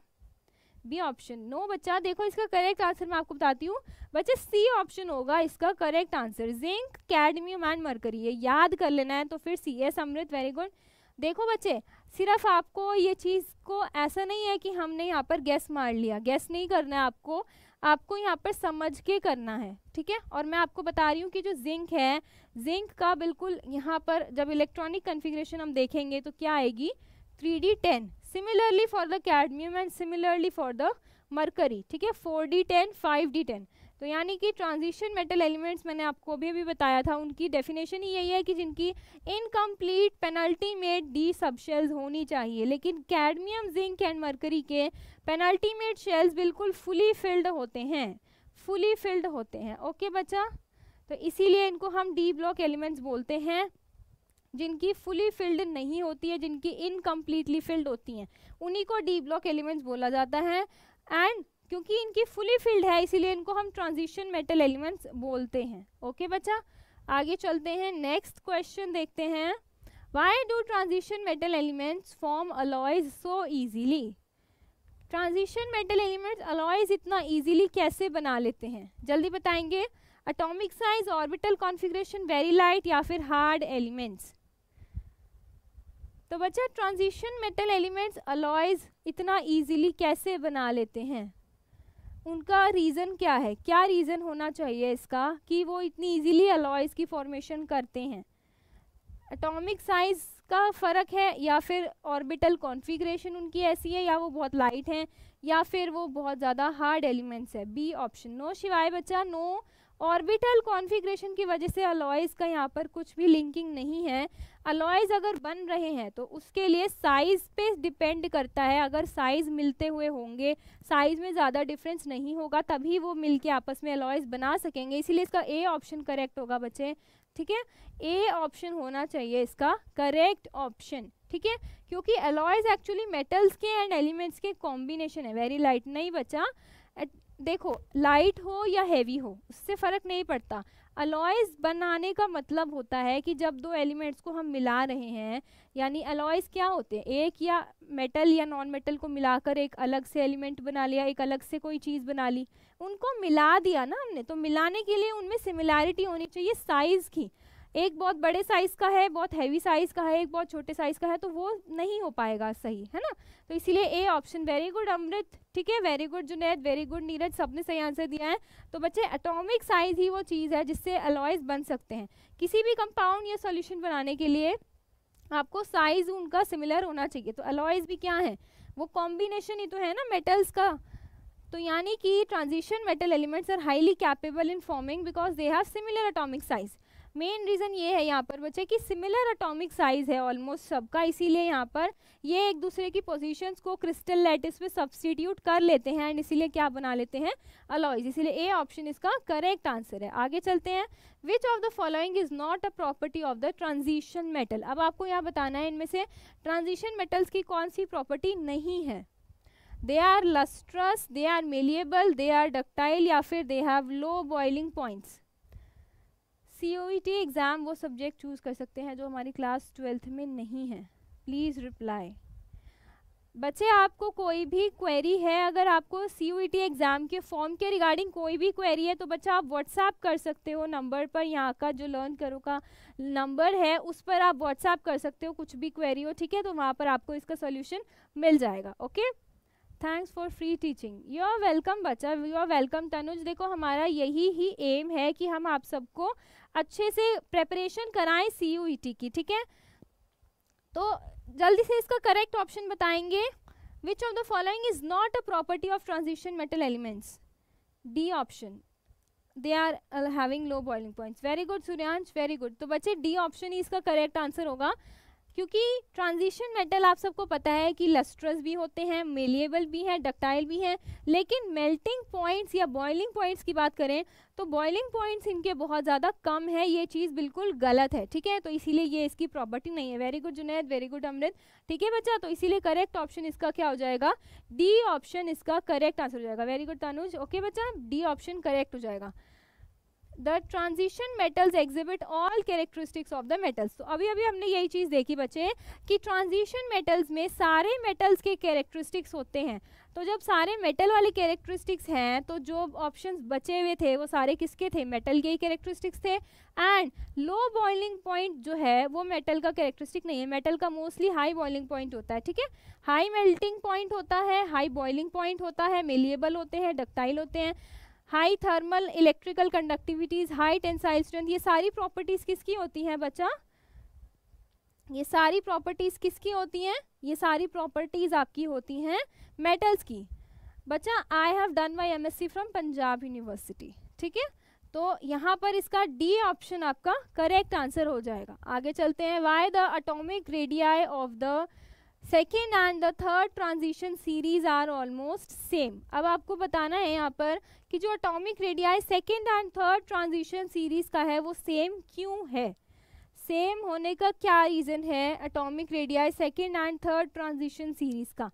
बी ऑप्शन नो बच्चा देखो इसका करेक्ट आंसर मैं आपको बताती हूँ बच्चे सी ऑप्शन होगा इसका correct answer zinc cadmium and mercury है याद कर लेना है तो फिर C S Amrit very good देखो बच्चे सिर्फ आपको ये चीज़ को ऐसा नहीं है कि हमने यहाँ पर गैस मार लिया गैस नहीं करना है आपको आपको यहाँ पर समझ के करना है ठीक है और मैं आपको बता रही हूँ कि जो जिंक है जिंक का बिल्कुल यहाँ पर जब इलेक्ट्रॉनिक कन्फिग्रेशन हम देखेंगे तो क्या आएगी three D ten similarly for the cadmium and similarly for the mercury ठीक है four D ten five D ten तो यानी कि ट्रांजिशन मेटल एलिमेंट्स मैंने आपको अभी अभी बताया था उनकी डेफिनेशन ही यही है कि जिनकी incomplete penultimate D subshells होनी चाहिए लेकिन कैडमियम जिंक एंड मरकरी के पेनल्टी मेड शेल्स बिल्कुल फुली फिल्ड होते हैं फुली फिल्ड होते हैं ओके बच्चा तो इसीलिए इनको हम डी ब्लॉक एलिमेंट्स बोलते हैं जिनकी फुली फिल्ड नहीं होती है जिनकी इनकम्प्लीटली फिल्ड होती हैं उन्हीं को डी ब्लॉक एलिमेंट्स बोला जाता है एंड क्योंकि इनकी फुली फिल्ड है इसीलिए इनको हम ट्रांजिशन मेटल एलिमेंट्स बोलते हैं ओके बच्चा आगे चलते हैं नेक्स्ट क्वेश्चन देखते हैं why do transition metal elements form alloys so easily transition metal elements alloys इतना ईजीली कैसे बना लेते हैं जल्दी बताएंगे atomic size orbital configuration very light या फिर हार्ड एलिमेंट्स तो बच्चा ट्रांजिशन मेटल एलिमेंट्स अलॉयज इतना इजीली कैसे बना लेते हैं उनका रीज़न क्या है क्या रीज़न होना चाहिए इसका कि वो इतनी इजीली अलॉयज की फॉर्मेशन करते हैं एटॉमिक साइज़ का फ़र्क है या फिर ऑर्बिटल कॉन्फ़िगरेशन उनकी ऐसी है या वो बहुत लाइट हैं या फिर वो बहुत ज़्यादा हार्ड एलिमेंट्स है बी ऑप्शन नो शिवाय बच्चा नो ऑर्बिटल कॉन्फ़िगरेशन की वजह से अलॉयज़ का यहाँ पर कुछ भी लिंकिंग नहीं है अलॉयज अगर बन रहे हैं तो उसके लिए साइज़ पे डिपेंड करता है अगर साइज़ मिलते हुए होंगे साइज़ में ज़्यादा डिफरेंस नहीं होगा तभी वो मिल के आपस में अलॉयज बना सकेंगे इसीलिए इसका ए ऑप्शन करेक्ट होगा बच्चे ठीक है ए ऑप्शन होना चाहिए इसका करेक्ट ऑप्शन ठीक है क्योंकि अलॉयज एक्चुअली मेटल्स के एंड एलिमेंट्स के कॉम्बिनेशन है वेरी लाइट नहीं बच्चा देखो लाइट हो या हैवी हो उससे फ़र्क नहीं पड़ता अलॉयज़ बनाने का मतलब होता है कि जब दो एलिमेंट्स को हम मिला रहे हैं यानी अलॉयज़ क्या होते हैं एक या मेटल या नॉन मेटल को मिलाकर एक अलग से एलिमेंट बना लिया एक अलग से कोई चीज़ बना ली उनको मिला दिया ना हमने तो मिलाने के लिए उनमें सिमिलैरिटी होनी चाहिए साइज़ की एक बहुत बड़े साइज़ का है बहुत हैवी साइज़ का है एक बहुत छोटे साइज़ का है तो वो नहीं हो पाएगा सही है ना तो इसीलिए A option very good Amrit ठीक है very good Junaid very good Neeraj सबने सही आंसर दिया है तो बच्चे एटॉमिक साइज़ ही वो चीज़ है जिससे अलॉयज बन सकते हैं किसी भी कंपाउंड या सोल्यूशन बनाने के लिए आपको साइज़ उनका सिमिलर होना चाहिए तो अलॉयज भी क्या है वो कॉम्बिनेशन ही तो है ना मेटल्स का तो यानी कि transition metal elements are highly capable in forming because they have similar atomic size main reason ये है यहाँ पर बच्चे कि सिमिलर अटोमिक साइज़ है ऑलमोस्ट सबका इसीलिए यहाँ पर ये एक दूसरे की पोजीशंस को क्रिस्टल लैटिस में सब्सटीट्यूट कर लेते हैं एंड इसीलिए क्या बना लेते हैं अलॉइज इसीलिए ए ऑप्शन इसका करेक्ट आंसर है आगे चलते हैं which of the following is not a property of the transition metal अब आपको यहाँ बताना है इनमें से ट्रांजिशन मेटल्स की कौन सी प्रॉपर्टी नहीं है they are lustrous they are malleable they are ductile या फिर they have low boiling points C O T exam वो सब्जेक्ट चूज़ कर सकते हैं जो हमारी क्लास ट्वेल्थ में नहीं है प्लीज़ रिप्लाई बच्चे आपको कोई भी क्वेरी है अगर आपको सी टी एग्ज़ाम के फॉर्म के रिगार्डिंग कोई भी क्वेरी है तो बच्चा आप व्हाट्सएप कर सकते हो नंबर पर यहाँ का जो लर्न करो का नंबर है उस पर आप व्हाट्सएप कर सकते हो कुछ भी क्वेरी हो ठीक है तो वहाँ पर आपको इसका सोल्यूशन मिल जाएगा okay thanks for free teaching you are welcome बच्चा यू आर वेलकम तनुज देखो हमारा यही ही एम है कि हम आप सबको अच्छे से प्रेपरेशन कराएं सी यू ई टी की ठीक है तो जल्दी से इसका करेक्ट ऑप्शन बताएंगे which of the following is not a property of transition metal elements D option they are having low boiling points very good Suryansh very good तो बच्चे डी ऑप्शन ही इसका करेक्ट आंसर होगा क्योंकि ट्रांजिशन मेटल आप सबको पता है कि लस्ट्रस भी होते हैं मेलिएबल भी हैं डक्टाइल भी हैं लेकिन मेल्टिंग पॉइंट्स या बॉइलिंग पॉइंट्स की बात करें तो बॉइलिंग पॉइंट्स इनके बहुत ज़्यादा कम है ये चीज़ बिल्कुल गलत है ठीक है तो इसीलिए ये इसकी प्रॉपर्टी नहीं है very good Junaid very good Amrit ठीक है बच्चा तो इसीलिए करेक्ट ऑप्शन इसका क्या हो जाएगा डी ऑप्शन इसका करेक्ट आंसर हो जाएगा वेरी गुड तनुज ओके बच्चा डी ऑप्शन करेक्ट हो जाएगा the transition metals exhibit all characteristics of the metals तो अभी अभी हमने यही चीज़ देखी बच्चे कि ट्रांजिशन मेटल्स में सारे मेटल्स के कैरेक्टरिस्टिक्स होते हैं तो जब सारे मेटल वाले कैरेक्टरिस्टिक्स हैं तो जो ऑप्शंस बचे हुए थे वो सारे किसके थे मेटल के ही कैरेक्टरिस्टिक्स थे एंड लो बॉइलिंग पॉइंट जो है वो मेटल का कैरेक्टरिस्टिक नहीं है मेटल का मोस्टली हाई बॉइलिंग पॉइंट होता है ठीक है हाई मेल्टिंग पॉइंट होता है हाई बॉइलिंग पॉइंट होता है मेलिएबल होते हैं डक्टाइल होते हैं high thermal electrical conductivities high tensile strength ये सारी प्रॉपर्टीज़ किसकी होती हैं बच्चा ये सारी प्रॉपर्टीज़ किसकी होती हैं ये सारी प्रॉपर्टीज़ आपकी होती हैं मेटल्स की बच्चा I have done my M S C from Punjab University ठीक है तो यहाँ पर इसका डी ऑप्शन आपका करेक्ट आंसर हो जाएगा आगे चलते हैं why the atomic radii of the second and the third transition series are almost same अब आपको बताना है यहाँ पर कि जो atomic radii second and third transition series का है वो सेम क्यों है सेम होने का क्या रीज़न है atomic radii second and third transition series का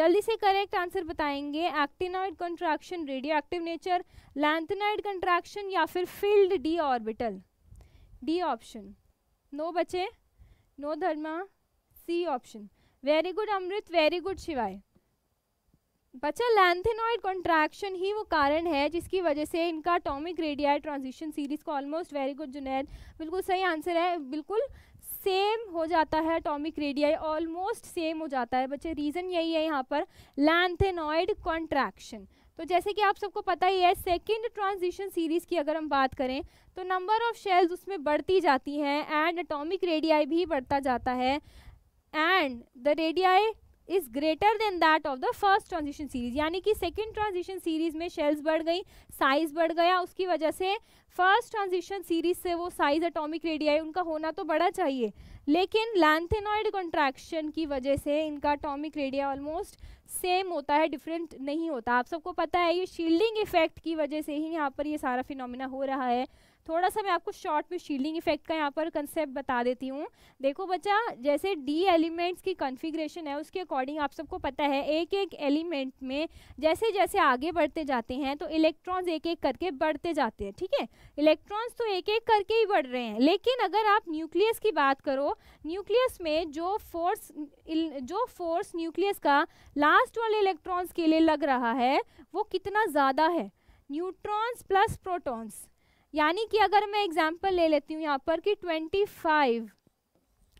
जल्दी से करेक्ट आंसर बताएंगे actinoid contraction radioactive nature lanthanide contraction या फिर filled D orbital D option no बचे no Dharma C option very good Amrit very good Shivay बच्चा लैंथेनॉइड कॉन्ट्रैक्शन ही वो कारण है जिसकी वजह से इनका अटोमिक रेडियाई ट्रांजिशन सीरीज का ऑलमोस्ट वेरी गुड जुनैद बिल्कुल सही आंसर है बिल्कुल सेम हो जाता है अटोमिक रेडियाई ऑलमोस्ट सेम हो जाता है बच्चे रीज़न यही है यहाँ पर लैंथेनॉइड कॉन्ट्रैक्शन तो जैसे कि आप सबको पता ही है सेकेंड ट्रांजिशन सीरीज़ की अगर हम बात करें तो नंबर ऑफ शेल्स उसमें बढ़ती जाती हैं एंड अटोमिक रेडियाई भी बढ़ता जाता है and the radii is greater than that of the first transition series यानी कि सेकेंड ट्रांजिशन सीरीज में शेल्स बढ़ गई साइज बढ़ गया उसकी वजह से फर्स्ट ट्रांजिशन सीरीज से वो साइज अटोमिक रेडियाई उनका होना तो बड़ा चाहिए लेकिन लैंथेनॉइड कंट्रैक्शन की वजह से इनका अटोमिक रेडिया ऑलमोस्ट सेम होता है डिफरेंट नहीं होता आप सबको पता है ये शील्डिंग इफेक्ट की वजह से ही यहाँ पर ये सारा फिनोमिना हो रहा है थोड़ा सा मैं आपको शॉर्ट में शील्डिंग इफेक्ट का यहाँ पर कंसेप्ट बता देती हूँ देखो बच्चा जैसे डी एलिमेंट्स की कन्फिग्रेशन है उसके अकॉर्डिंग आप सबको पता है एक एक एलिमेंट में जैसे जैसे आगे बढ़ते जाते हैं तो इलेक्ट्रॉन्स एक एक करके बढ़ते जाते हैं ठीक है इलेक्ट्रॉन्स तो एक एक करके ही बढ़ रहे हैं लेकिन अगर आप न्यूक्लियस की बात करो न्यूक्लियस में जो फोर्स जो फोर्स न्यूक्लियस का लास्ट वाले इलेक्ट्रॉन्स के लिए लग रहा है वो कितना ज़्यादा है न्यूट्रॉन्स प्लस प्रोटॉन्स यानी कि अगर मैं एग्जाम्पल ले लेती हूँ यहाँ पर कि 25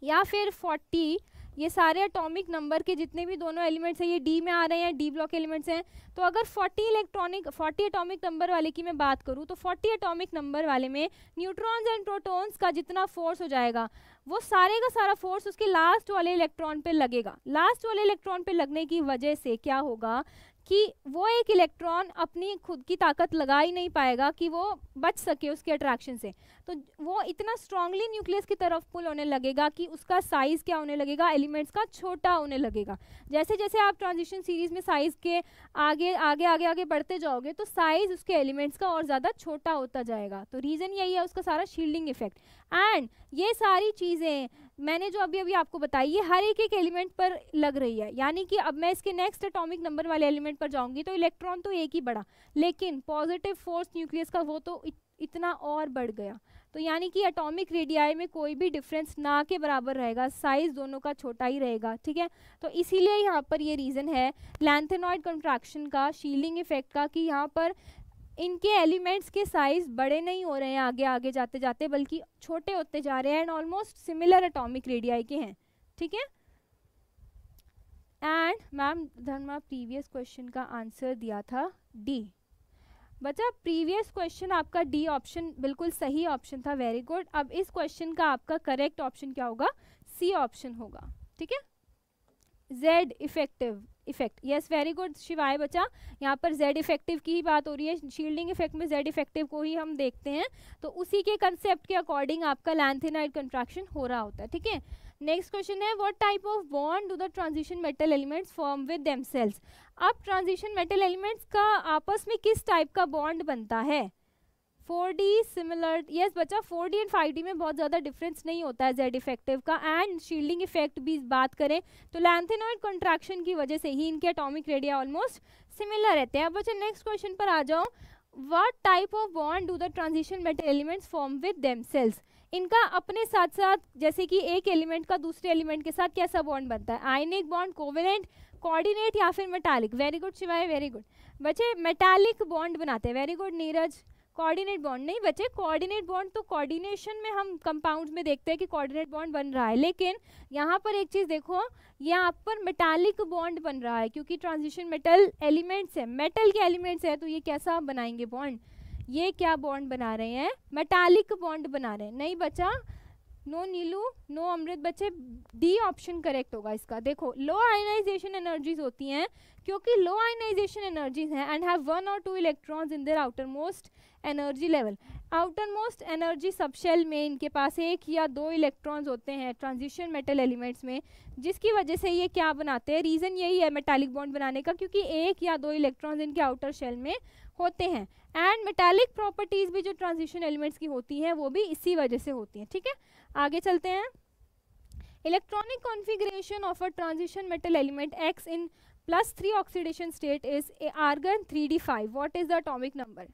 या फिर 40 ये सारे एटॉमिक नंबर के जितने भी दोनों एलिमेंट्स हैं ये डी में आ रहे हैं डी ब्लॉक एलिमेंट्स हैं तो अगर 40 इलेक्ट्रॉनिक 40 एटॉमिक नंबर वाले की मैं बात करूँ तो 40 एटॉमिक नंबर वाले में न्यूट्रॉन्स एंड प्रोटोन्स का जितना फोर्स हो जाएगा वो सारे का सारा फोर्स उसके लास्ट वाले इलेक्ट्रॉन पर लगेगा लास्ट वाले इलेक्ट्रॉन पर लगने की वजह से क्या होगा कि वो एक इलेक्ट्रॉन अपनी खुद की ताकत लगा ही नहीं पाएगा कि वो बच सके उसके अट्रैक्शन से तो वो इतना स्ट्रांगली न्यूक्लियस की तरफ पुल होने लगेगा कि उसका साइज़ क्या होने लगेगा एलिमेंट्स का छोटा होने लगेगा जैसे जैसे आप ट्रांजिशन सीरीज़ में साइज़ के आगे आगे आगे आगे बढ़ते जाओगे तो साइज़ उसके एलिमेंट्स का और ज़्यादा छोटा होता जाएगा तो रीज़न यही है उसका सारा शील्डिंग इफेक्ट एंड ये सारी चीज़ें मैंने जो अभी अभी आपको बताई ये हर एक एक एलिमेंट पर लग रही है यानी कि अब मैं इसके नेक्स्ट एटॉमिक नंबर वाले एलिमेंट पर जाऊंगी तो इलेक्ट्रॉन तो एक ही बढ़ा लेकिन पॉजिटिव फोर्स न्यूक्लियस का वो तो इतना और बढ़ गया तो यानी कि एटॉमिक रेडियाई में कोई भी डिफरेंस ना के बराबर रहेगा साइज दोनों का छोटा ही रहेगा ठीक है तो इसीलिए यहाँ पर ये रीज़न है लैंथेनॉइड कंट्रैक्शन का शीलिंग इफेक्ट का कि यहाँ पर इनके एलिमेंट्स के साइज बड़े नहीं हो रहे हैं आगे आगे जाते जाते बल्कि छोटे होते जा रहे हैं and almost similar atomic radii के हैं ठीक है and ma'am Dharma previous question का आंसर दिया था डी बच्चा प्रीवियस क्वेश्चन आपका डी ऑप्शन बिल्कुल सही ऑप्शन था वेरी गुड अब इस क्वेश्चन का आपका करेक्ट ऑप्शन क्या होगा सी ऑप्शन होगा ठीक है Z effective effect yes very good Shivay बच्चा यहाँ पर जेड इफेक्टिव की ही बात हो रही है शील्डिंग इफेक्ट में जेड इफेक्टिव को ही हम देखते हैं तो उसी के कंसेप्ट के अकॉर्डिंग आपका लैंथेनाइड कंट्रैक्शन हो रहा होता है ठीक है नेक्स्ट क्वेश्चन है what type of bond do the transition metal elements form with themselves अब ट्रांजिशन मेटल एलिमेंट्स का आपस में किस टाइप का बॉन्ड बनता है फोर डी सिमिलर यस बच्चा four D and five D में बहुत ज़्यादा डिफरेंस नहीं होता है जेड इफेक्टिव का एंड शील्डिंग इफेक्ट भी बात करें तो लैंथेनॉइड कॉन्ट्रैक्शन की वजह से ही इनके अटोमिक रेडिया ऑलमोस्ट सिमिलर रहते हैं अब बच्चा नेक्स्ट क्वेश्चन पर आ जाओ what type of bond do the transition metal elements form with themselves इनका अपने साथ साथ जैसे कि एक एलिमेंट का दूसरे एलिमेंट के साथ कैसा बॉन्ड बनता है आयनिक बॉन्ड कोवेलेंट कोऑर्डिनेट या फिर metallic very good Shivay very good बच्चे मेटालिक बॉन्ड बनाते हैं very good Neeraj coordinate bond नहीं बचे कोऑर्डिनेट बॉन्ड तो कोऑर्डिनेशन में हम कंपाउंड में देखते हैं कि कोऑर्डिनेट बॉन्ड बन रहा है लेकिन यहाँ पर एक चीज़ देखो यहाँ पर मेटालिक बॉन्ड बन रहा है क्योंकि ट्रांजिशन मेटल एलिमेंट्स है मेटल के एलिमेंट्स है तो ये कैसा बनाएंगे बॉन्ड ये क्या बॉन्ड बना रहे हैं मेटालिक बॉन्ड बना रहे हैं नहीं बचा नो नीलू नो अमृत बच्चे डी ऑप्शन करेक्ट होगा इसका देखो लो आयनाइजेशन एनर्जीज होती हैं क्योंकि लो आयनाइजेशन एनर्जीज हैं एंड हैव वन और two electrons in their outermost energy level outermost energy subshell में इनके पास एक या दो इलेक्ट्रॉन्स होते हैं ट्रांजिशन मेटल एलिमेंट्स में जिसकी वजह से ये क्या बनाते हैं रीज़न यही है मेटालिक बॉन्ड बनाने का क्योंकि एक या दो इलेक्ट्रॉन्स इनके आउटर शेल में होते हैं एंड मेटेलिक प्रॉपर्टीज़ भी जो ट्रांजिशन एलिमेंट्स की होती हैं वो भी इसी वजह से होती हैं ठीक है आगे चलते हैं electronic configuration of a transition metal element X in plus three oxidation state is a argon three D five what is the atomic number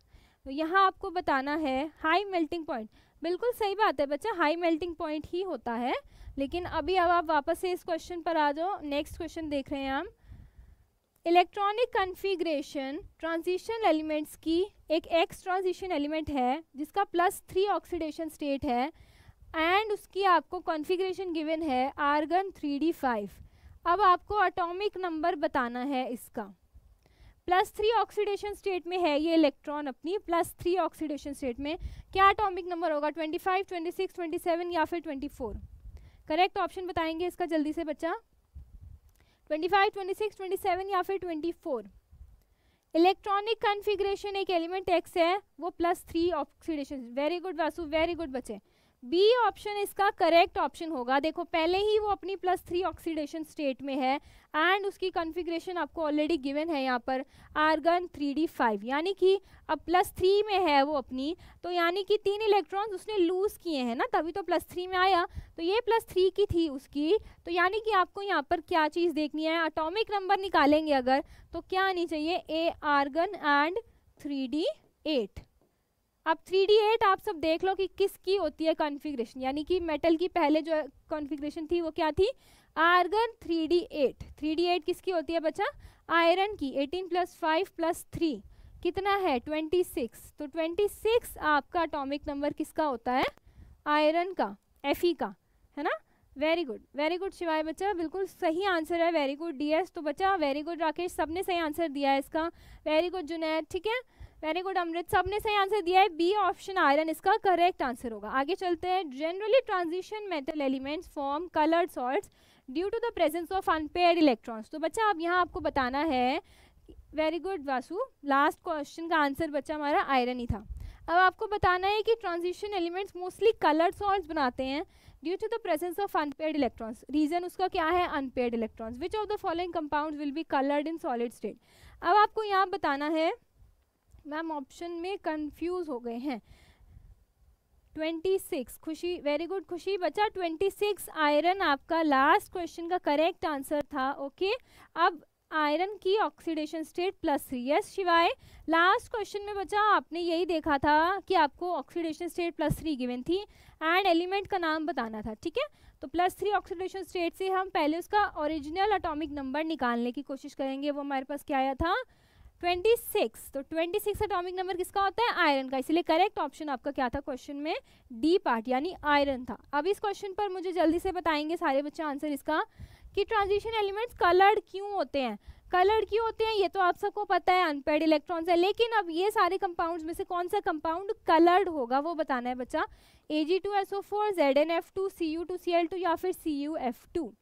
तो यहाँ आपको बताना है हाई मेल्टिंग पॉइंट बिल्कुल सही बात है बच्चा हाई मेल्टिंग पॉइंट ही होता है लेकिन अभी अब आप वापस से इस क्वेश्चन पर आ जाओ नेक्स्ट क्वेश्चन देख रहे हैं हम इलेक्ट्रॉनिक कन्फिग्रेशन ट्रांजिशन एलिमेंट्स की एक एक्स ट्रांजिशन एलिमेंट है जिसका प्लस थ्री ऑक्सीडेशन स्टेट है एंड उसकी आपको कॉन्फिग्रेशन गिवन है आर्गन थ्री डी फाइव अब आपको अटोमिक नंबर बताना है इसका प्लस थ्री ऑक्सीडेशन स्टेट में है ये इलेक्ट्रॉन अपनी प्लस थ्री ऑक्सीडेशन स्टेट में क्या अटोमिक नंबर होगा twenty five twenty six twenty seven या फिर ट्वेंटी फोर करेक्ट ऑप्शन बताएंगे इसका जल्दी से बच्चा 25, 26, 27 या फिर 24 इलेक्ट्रॉनिक कन्फिग्रेशन एक एलिमेंट एक्स है वो plus three oxidation very good Vasu very good बच्चे बी ऑप्शन इसका करेक्ट ऑप्शन होगा देखो पहले ही वो अपनी प्लस थ्री ऑक्सीडेशन स्टेट में है एंड उसकी कॉन्फ़िगरेशन आपको ऑलरेडी गिवन है यहाँ पर आर्गन थ्री डी फाइव यानी कि अब प्लस थ्री में है वो अपनी तो यानी कि तीन इलेक्ट्रॉन्स उसने लूज़ किए हैं ना तभी तो प्लस थ्री में आया तो ये प्लस थ्री की थी उसकी तो यानी कि आपको यहाँ पर क्या चीज़ देखनी है अटोमिक नंबर निकालेंगे अगर तो क्या आनी चाहिए a argon and three D eight अब थ्री डी एट आप सब देख लो कि किसकी होती है कॉन्फ़िगरेशन यानी कि मेटल की पहले जो कॉन्फ़िगरेशन थी वो क्या थी argon three D eight three D eight किसकी होती है बच्चा आयरन की eighteen plus five plus three कितना है ट्वेंटी सिक्स तो ट्वेंटी सिक्स आपका अटोमिक नंबर किसका होता है आयरन का एफ का है ना very good very good Shivay बच्चा बिल्कुल सही आंसर है वेरी गुड एस तो बच्चा वेरी गुड राकेश ने सही आंसर दिया है इसका वेरी गुड जुनैद ठीक है वेरी गुड अमृत सब ने सही आंसर दिया है बी ऑप्शन आयरन इसका करेक्ट आंसर होगा आगे चलते हैं generally transition metal elements form coloured salt due to the presence of unpaired electrons तो बच्चा अब यहाँ आपको बताना है very good Vasu last question का आंसर बच्चा हमारा आयरन ही था अब आपको बताना है कि transition elements mostly coloured salt बनाते हैं due to the presence of unpaired electrons reason उसका क्या है unpaired electrons which of the following compound will be coloured in solid state अब आपको यहाँ बताना है मैम ऑप्शन में कंफ्यूज हो गए हैं 26 खुशी वेरी गुड खुशी बच्चा 26 आयरन आपका लास्ट क्वेश्चन का करेक्ट आंसर था ओके okay? अब आयरन की oxidation state plus three yes Shivay last question में बच्चा आपने यही देखा था कि आपको oxidation state plus three given थी एंड एलिमेंट का नाम बताना था ठीक है तो प्लस थ्री ऑक्सीडेशन स्टेट से हम पहले उसका ओरिजिनल अटोमिक नंबर निकालने की कोशिश करेंगे वो हमारे पास क्या आया था ट्वेंटी सिक्स तो ट्वेंटी सिक्स अटोमिक नंबर किसका होता है आयरन का इसलिए करेक्ट ऑप्शन आपका क्या था क्वेश्चन में डी पार्ट यानी आयरन था अब इस क्वेश्चन पर मुझे जल्दी से बताएंगे सारे बच्चे आंसर इसका कि ट्रांजिशन एलिमेंट्स कलर्ड क्यों होते हैं कलर्ड क्यों होते हैं ये तो आप सबको पता है अनपेड इलेक्ट्रॉन्स है लेकिन अब ये सारे कंपाउंड्स में से कौन सा कंपाउंड कलर्ड होगा वो बताना है बच्चा A G two S O four Z N F two C U two C L two या फिर सी यू एफ टू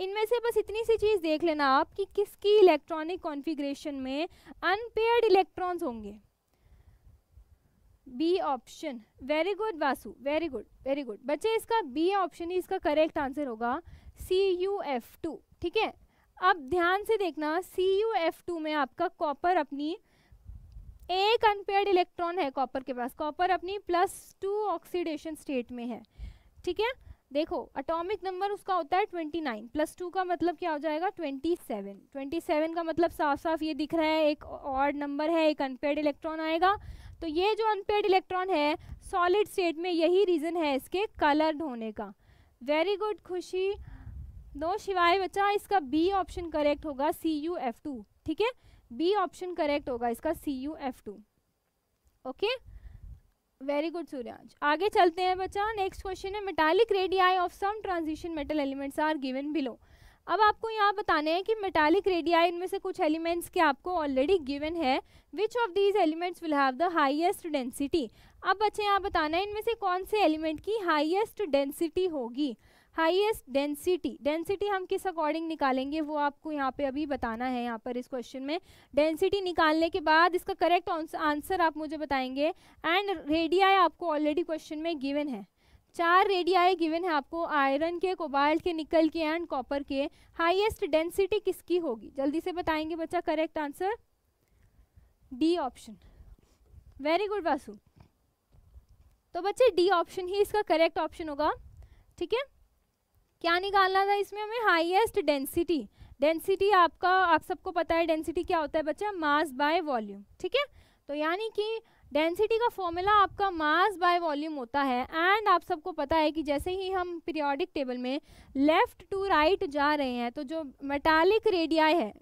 इनमें से बस इतनी सी चीज़ देख लेना आप कि किसकी इलेक्ट्रॉनिक कॉन्फ़िगरेशन में अनपेयर्ड इलेक्ट्रॉन्स होंगे B option very good Vasu very good very good बच्चे इसका बी ऑप्शन ही इसका करेक्ट आंसर होगा सी यू एफ टू ठीक है अब ध्यान से देखना सी यू एफ टू में आपका कॉपर अपनी एक अनपेयर्ड इलेक्ट्रॉन है कॉपर के पास कॉपर अपनी प्लस टू ऑक्सीडेशन स्टेट में है ठीक है देखो अटोमिक नंबर उसका होता है नाइन प्लस टू का मतलब क्या हो जाएगा ट्वेंटी ट्वेंटी सेवन का मतलब साफ साफ ये दिख रहा है एक ऑर्ड नंबर है एक अनपेड इलेक्ट्रॉन आएगा तो ये जो अनपेड इलेक्ट्रॉन है सॉलिड स्टेट में यही रीज़न है इसके कलर्ड होने का वेरी गुड खुशी दो शिवाय बच्चा इसका बी ऑप्शन करेक्ट होगा सी यू एफ टू ठीक है बी ऑप्शन करेक्ट होगा इसका C U F two okay very good Suryansh आगे चलते हैं बच्चा नेक्स्ट क्वेश्चन है metallic radii of some transition metal elements are given below अब आपको यहाँ बताने हैं कि मेटालिक रेडियाई इनमें से कुछ एलिमेंट्स के आपको ऑलरेडी गिवन है which of these elements will have the highest density अब बच्चे यहाँ बताना है इनमें से कौन से एलिमेंट की हाइएस्ट डेंसिटी होगी हाईएस्ट डेंसिटी डेंसिटी हम किस अकॉर्डिंग निकालेंगे वो आपको यहाँ पे अभी बताना है यहाँ पर इस क्वेश्चन में डेंसिटी निकालने के बाद इसका करेक्ट आंसर आप मुझे बताएंगे एंड रेडियाई आपको ऑलरेडी क्वेश्चन में गिवन है चार रेडियाई गिवन है आपको आयरन के कोबाल्ट के निकल के एंड कॉपर के हाइएस्ट डेंसिटी किसकी होगी जल्दी से बताएंगे बच्चा correct answer D option very good Vasu तो बच्चे डी ऑप्शन ही इसका करेक्ट ऑप्शन होगा ठीक है क्या निकालना था इसमें हमें हाईएस्ट डेंसिटी डेंसिटी आपका आप सबको पता है डेंसिटी क्या होता है बच्चा मास बाय वॉल्यूम ठीक है तो यानी कि डेंसिटी का फॉर्मूला आपका मास बाय वॉल्यूम होता है एंड आप सबको पता है कि जैसे ही हम पीरियोडिक टेबल में लेफ़्ट टू राइट जा रहे हैं तो जो मेटालिक रेडियाई है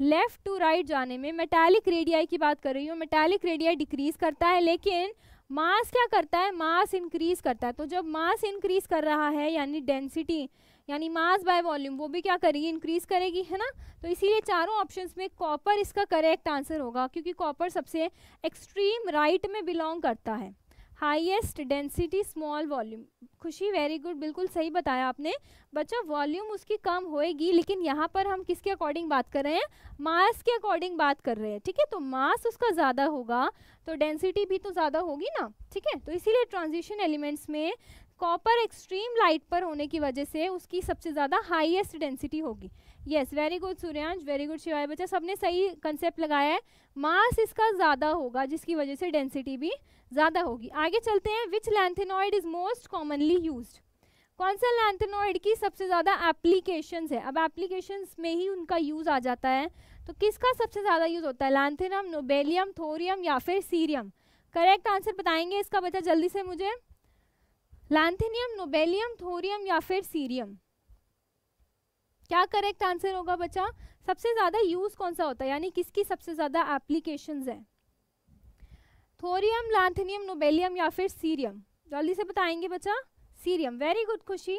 लेफ़्ट टू राइट जाने में मेटालिक रेडियाई की बात कर रही हूँ मेटालिक रेडियाई डिक्रीज़ करता है लेकिन मास क्या करता है मास इंक्रीज करता है तो जब मास इंक्रीज कर रहा है यानी डेंसिटी यानी मास बाय वॉल्यूम वो भी क्या करेगी इंक्रीज करेगी है ना तो इसीलिए चारों ऑप्शंस में कॉपर इसका करेक्ट आंसर होगा क्योंकि कॉपर सबसे एक्सट्रीम राइट में बिलोंग करता है highest density small volume Khushi very good बिल्कुल सही बताया आपने बच्चा वॉल्यूम उसकी कम होएगी लेकिन यहाँ पर हम किसके अकॉर्डिंग बात कर रहे हैं मास के अकॉर्डिंग बात कर रहे हैं ठीक है तो मास उसका ज़्यादा होगा तो डेंसिटी भी तो ज़्यादा होगी ना ठीक है तो इसीलिए ट्रांजिशन एलिमेंट्स में कॉपर एक्सट्रीम लाइट पर होने की वजह से उसकी सबसे ज़्यादा हाईएस्ट डेंसिटी होगी yes very good Suryansh very good Shivay बच्चा सबने सही कंसेप्ट लगाया है मास इसका ज़्यादा होगा जिसकी वजह से डेंसिटी भी ज़्यादा होगी आगे चलते हैं which lanthanoid is most commonly use कौन सा लैंथेनॉइड की सबसे ज़्यादा एप्लीकेशन है अब एप्लीकेशन में ही उनका यूज़ आ जाता है तो किसका सबसे ज़्यादा यूज़ होता है लैंथेनम नोबेलियम थोरियम या फिर सीरियम करेक्ट आंसर बताएंगे इसका बच्चा जल्दी से मुझे लैंथेनियम नोबेलियम थोरियम या फिर सीरियम क्या करेक्ट आंसर होगा बच्चा सबसे ज़्यादा यूज़ कौन सा होता है यानी किसकी सबसे ज़्यादा एप्लीकेशन है थोरियम लांथनियम नोबेलियम या फिर सीरियम जल्दी से बताएंगे बच्चा सीरियम वेरी गुड खुशी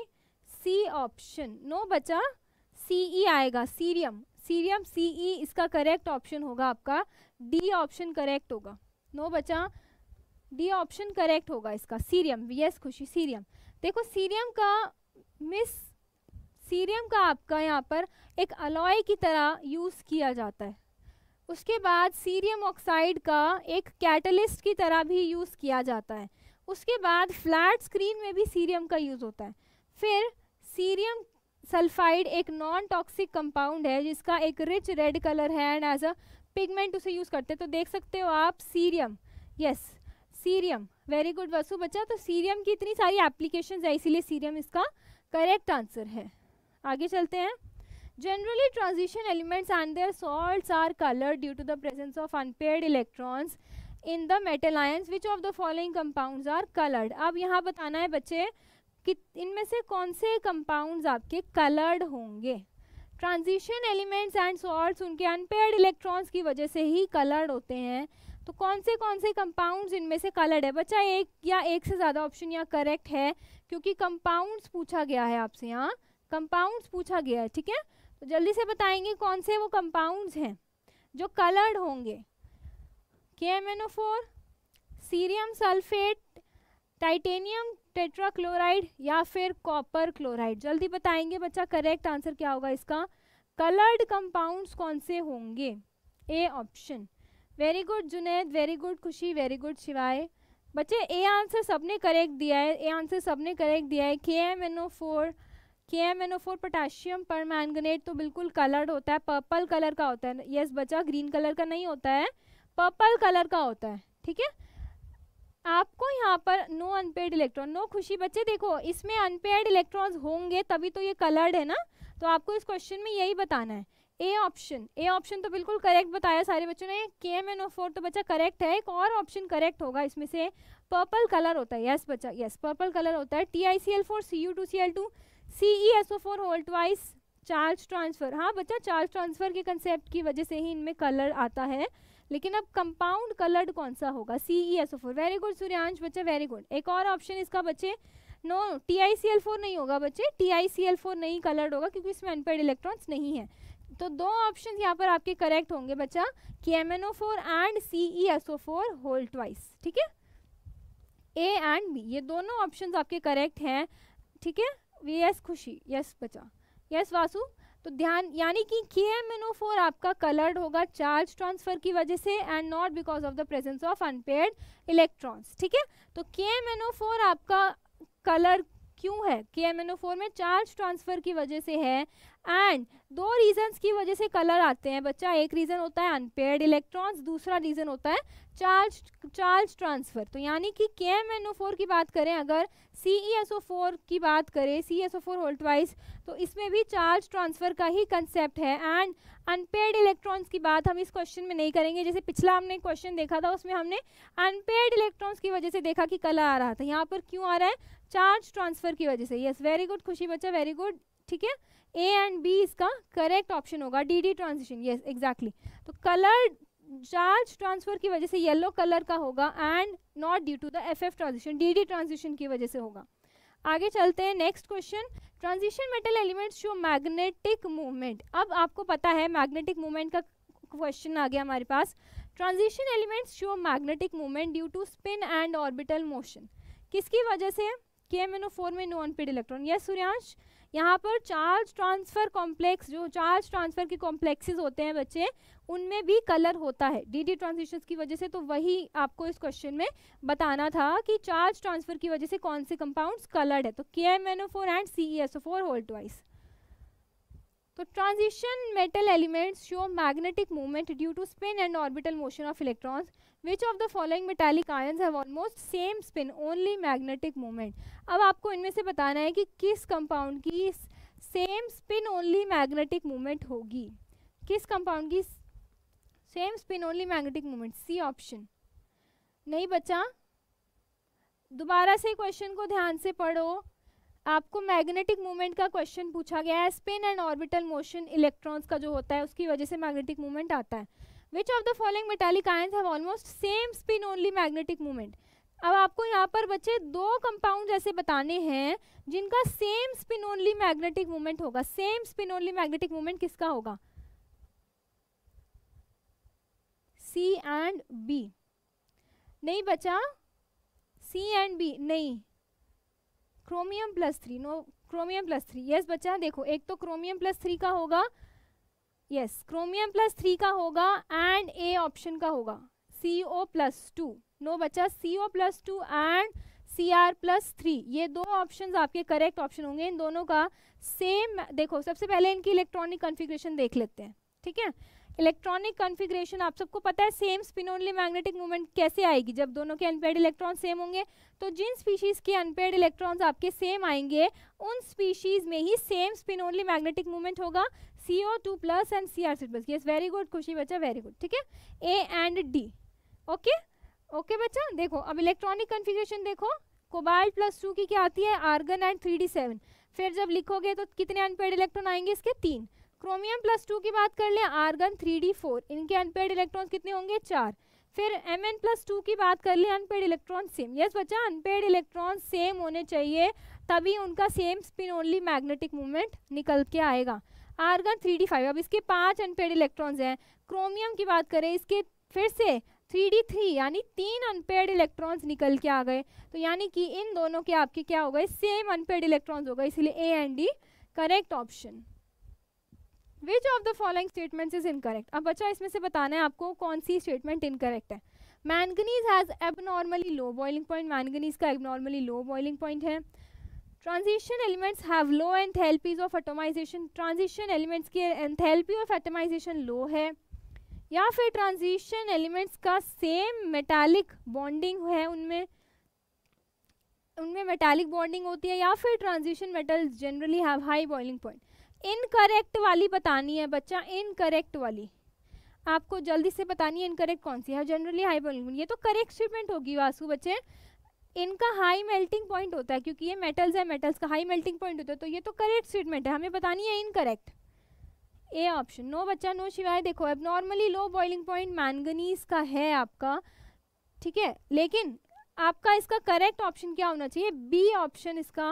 सी ऑप्शन नो बच्चा सी ई e आएगा cerium cerium C E e, इसका करेक्ट ऑप्शन होगा आपका डी ऑप्शन करेक्ट होगा नो बच्चा डी ऑप्शन करेक्ट होगा इसका सीरियम यस खुशी सीरियम देखो सीरियम का मिस सीरियम का आपका यहाँ पर एक अलॉय की तरह यूज़ किया जाता है उसके बाद सीरियम ऑक्साइड का एक कैटलिस्ट की तरह भी यूज़ किया जाता है उसके बाद फ्लैट स्क्रीन में भी सीरियम का यूज़ होता है फिर सीरियम सल्फाइड एक नॉन टॉक्सिक कंपाउंड है जिसका एक रिच रेड कलर है एंड एज अ पिगमेंट उसे यूज़ करते हैं तो देख सकते हो आप cerium yes cerium very good Vasu बच्चा तो सीरियम की इतनी सारी एप्लीकेशन है इसीलिए सीरियम इसका करेक्ट आंसर है आगे चलते हैं Generally, transition elements and their salts are colored due to the presence of unpaired electrons in the metal ions. Which of the following compounds are colored? अब यहाँ बताना है बच्चे कि इनमें से कौन से compounds आपके colored होंगे ट्रांजिशन एलिमेंट्स एंड सॉल्ट्स उनके अनपेयर्ड इलेक्ट्रॉन्स की वजह से ही कलर्ड होते हैं तो कौन से कौन से कंपाउंड्स इनमें से कलर्ड है बच्चा एक या एक से ज़्यादा ऑप्शन यहाँ करेक्ट है क्योंकि कंपाउंड्स पूछा गया है आपसे यहाँ कंपाउंड्स पूछा गया है ठीक है तो जल्दी से बताएंगे कौन से वो कंपाउंड्स हैं जो कलर्ड होंगे के M N O four cerium sulphate titanium tetrachloride या फिर कॉपर क्लोराइड जल्दी बताएंगे बच्चा करेक्ट आंसर क्या होगा इसका कलर्ड कंपाउंड्स कौन से होंगे A option very good Junaid very good Khushi very good Shivay बच्चे ए आंसर सबने करेक्ट दिया है ए आंसर सबने करेक्ट दिया है K M N O four K M N O four potassium permanganate तो बिल्कुल कलर्ड होता है पर्पल कलर का होता है यस बच्चा ग्रीन कलर का नहीं होता है पर्पल कलर का होता है ठीक है आपको यहाँ पर नो अनपेड इलेक्ट्रॉन नो खुशी बच्चे देखो इसमें अनपेड इलेक्ट्रॉन्स होंगे तभी तो ये कलर्ड है ना तो आपको इस क्वेश्चन में यही बताना है ए ऑप्शन ए ऑप्शन तो बिल्कुल करेक्ट बताया सारे बच्चों ने के एम एन ओ फोर तो बच्चा करेक्ट है एक और ऑप्शन करेक्ट होगा इसमें से पर्पल कलर होता है यस बच्चा यस पर्पल कलर होता है T I C L four C U two C L two CeSO4 whole twice charge transfer हाँ बच्चा चार्ज ट्रांसफ़र के कंसेप्ट की वजह से ही इनमें कलर आता है लेकिन अब कंपाउंड कलर्ड कौन सा होगा C E S O four very good Suryansh बच्चा वेरी गुड एक और ऑप्शन इसका बच्चे no T I C L four नहीं होगा बच्चे T I C L four नहीं कलर्ड होगा क्योंकि इसमें अनपेड इलेक्ट्रॉन्स नहीं है तो दो ऑप्शन यहाँ पर आपके करेक्ट होंगे बच्चा कि M N O four and C E S O four whole twice ठीक है ए एंड बी ये दोनों ऑप्शन आपके करेक्ट हैं ठीक है एस खुशी यस बचा यस वासु तो ध्यान यानी कि K M N O four आपका कलर्ड होगा चार्ज ट्रांसफर की वजह से and not because of the presence of unpaired electrons ठीक है तो K M N O four आपका कलर क्यों है के एम में चार्ज ट्रांसफर की वजह से है एंड दो रीजंस की वजह से कलर आते हैं बच्चा एक रीज़न होता है अनपेयर्ड इलेक्ट्रॉन्स दूसरा रीज़न होता है चार्ज चार्ज ट्रांसफर तो यानी कि के एम की बात करें अगर सी e की बात करें सी एस होल्टवाइज तो इसमें भी चार्ज ट्रांसफर का ही कंसेप्ट है एंड अनपेड इलेक्ट्रॉन्स की बात हम इस क्वेश्चन में नहीं करेंगे जैसे पिछला हमने क्वेश्चन देखा था उसमें हमने अनपेड इलेक्ट्रॉन्स की वजह से देखा कि कलर आ रहा था यहाँ पर क्यों आ रहा है चार्ज ट्रांसफर की वजह से यस वेरी गुड खुशी बच्चा वेरी गुड ठीक है ए एंड बी इसका करेक्ट ऑप्शन होगा D D transition yes exactly तो कलर चार्ज ट्रांसफर की वजह से येलो कलर का होगा and not due to the F F transition D D transition की वजह से होगा आगे चलते हैं next question transition metal elements show magnetic movement अब आपको पता है मैग्नेटिक मूवमेंट का क्वेश्चन आ गया हमारे पास transition elements show magnetic movement due to spin and orbital motion किसकी वजह से K M N O four में no unpaired electron yes Suryansh यहाँ पर चार्ज ट्रांसफ़र कॉम्प्लेक्स जो चार्ज ट्रांसफ़र के कॉम्प्लेक्सेस होते हैं बच्चे उनमें भी कलर होता है डी डी ट्रांजिशन की वजह से तो वही आपको इस क्वेश्चन में बताना था कि चार्ज ट्रांसफ़र की वजह से कौन से कंपाउंड्स कलर्ड है तो K M N O four and C E S O four whole twice तो transition metal elements show magnetic movement due to spin and orbital motion of electrons which of the following metallic ions have almost same spin only magnetic movement अब आपको इनमें से बताना है कि किस कंपाउंड की same spin only magnetic movement होगी किस कंपाउंड की same spin only magnetic movement C option नहीं बचा दोबारा से क्वेश्चन को ध्यान से पढ़ो आपको मैग्नेटिक मूवमेंट का क्वेश्चन पूछा गया है spin and orbital motion electrons का जो होता है उसकी वजह से मैग्नेटिक मूवमेंट आता है which of the following metallic ions have almost same spin only magnetic movement अब आपको यहाँ पर बच्चे दो कंपाउंड जैसे बताने हैं जिनका same spin only magnetic movement होगा same spin only magnetic movement किसका होगा सी एंड बी नहीं बचा सी एंड बी नहीं chromium plus three no chromium plus three yes बच्चा देखो एक तो क्रोमियम प्लस थ्री का होगा यस क्रोमियम प्लस थ्री का होगा एंड ए ऑप्शन का होगा C O plus two no बच्चा C O plus two and C R plus three ये दो ऑप्शन आपके करेक्ट ऑप्शन होंगे इन दोनों का सेम देखो सबसे पहले इनकी इलेक्ट्रॉनिक कन्फिग्रेशन देख लेते हैं ठीक है इलेक्ट्रॉनिक कन्फिग्रेशन आप सबको पता है same spin only magnetic movement कैसे आएगी जब दोनों के अनपेड इलेक्ट्रॉन सेम होंगे तो जिन स्पीशीज़ के अनपेड इलेक्ट्रॉन्स आपके सेम आएंगे उन स्पीशीज़ में ही same spin only magnetic movement होगा C O two plus and C R C plus yes very good Khushi बच्चा वेरी गुड ठीक है A and D okay okay बच्चा देखो अब इलेक्ट्रॉनिक कन्फिग्रेशन देखो कोबाल्ट प्लस टू की क्या आती है argon and three D seven फिर जब लिखोगे तो कितने अनपेड इलेक्ट्रॉन आएंगे इसके तीन क्रोमियम प्लस टू की बात कर ले आर्गन थ्री डी फोर इनके अनपेड इलेक्ट्रॉन कितने होंगे चार फिर एम एन प्लस टू की बात कर ले अनपेड इलेक्ट्रॉन सेम यस बच्चा अनपेड इलेक्ट्रॉन सेम होने चाहिए तभी उनका same spin only magnetic movement निकल के आएगा आर्गन थ्री डी फाइव अब इसके पाँच अनपेड इलेक्ट्रॉन्स हैं क्रोमियम की बात करें इसके फिर से 3d3 यानी तीन अनपेड इलेक्ट्रॉन्स निकल के आ गए तो यानी कि इन दोनों के आपके क्या हो गए सेम अनपेड इलेक्ट्रॉन्स हो गए इसलिए A and D correct option which of the following statements is incorrect अब बच्चा इसमें से बताना है आपको कौन सी स्टेटमेंट इनकरेक्ट है manganese has abnormally low boiling point manganese का एबनॉर्मली लो बॉइलिंग पॉइंट है transition elements have low enthalpies of atomisation transition elements की एंथेल्पी ऑफ एटोमाइजेशन लो है या फिर ट्रांजिशन एलिमेंट्स का सेम मेटालिक बॉन्डिंग है उनमें उनमें मेटालिक बॉन्डिंग होती है या फिर transition metals generally have high boiling point incorrect वाली बतानी है बच्चा इनकरेक्ट वाली आपको जल्दी से बतानी है इनकरेक्ट कौन सी है जनरली हाई बॉइलिंग पॉइंट ये तो करेक्ट स्टेटमेंट होगी वासु बच्चे इनका हाई मेल्टिंग पॉइंट होता है क्योंकि ये मेटल्स है मेटल्स का हाई मेल्टिंग पॉइंट होता है तो ये तो करेक्ट स्टेटमेंट है हमें बतानी है इनकरेक्ट ए ऑप्शन नो बच्चा नो शिवाय देखो अब normally low boiling point manganese का है आपका ठीक है लेकिन आपका इसका करेक्ट ऑप्शन क्या होना चाहिए बी ऑप्शन इसका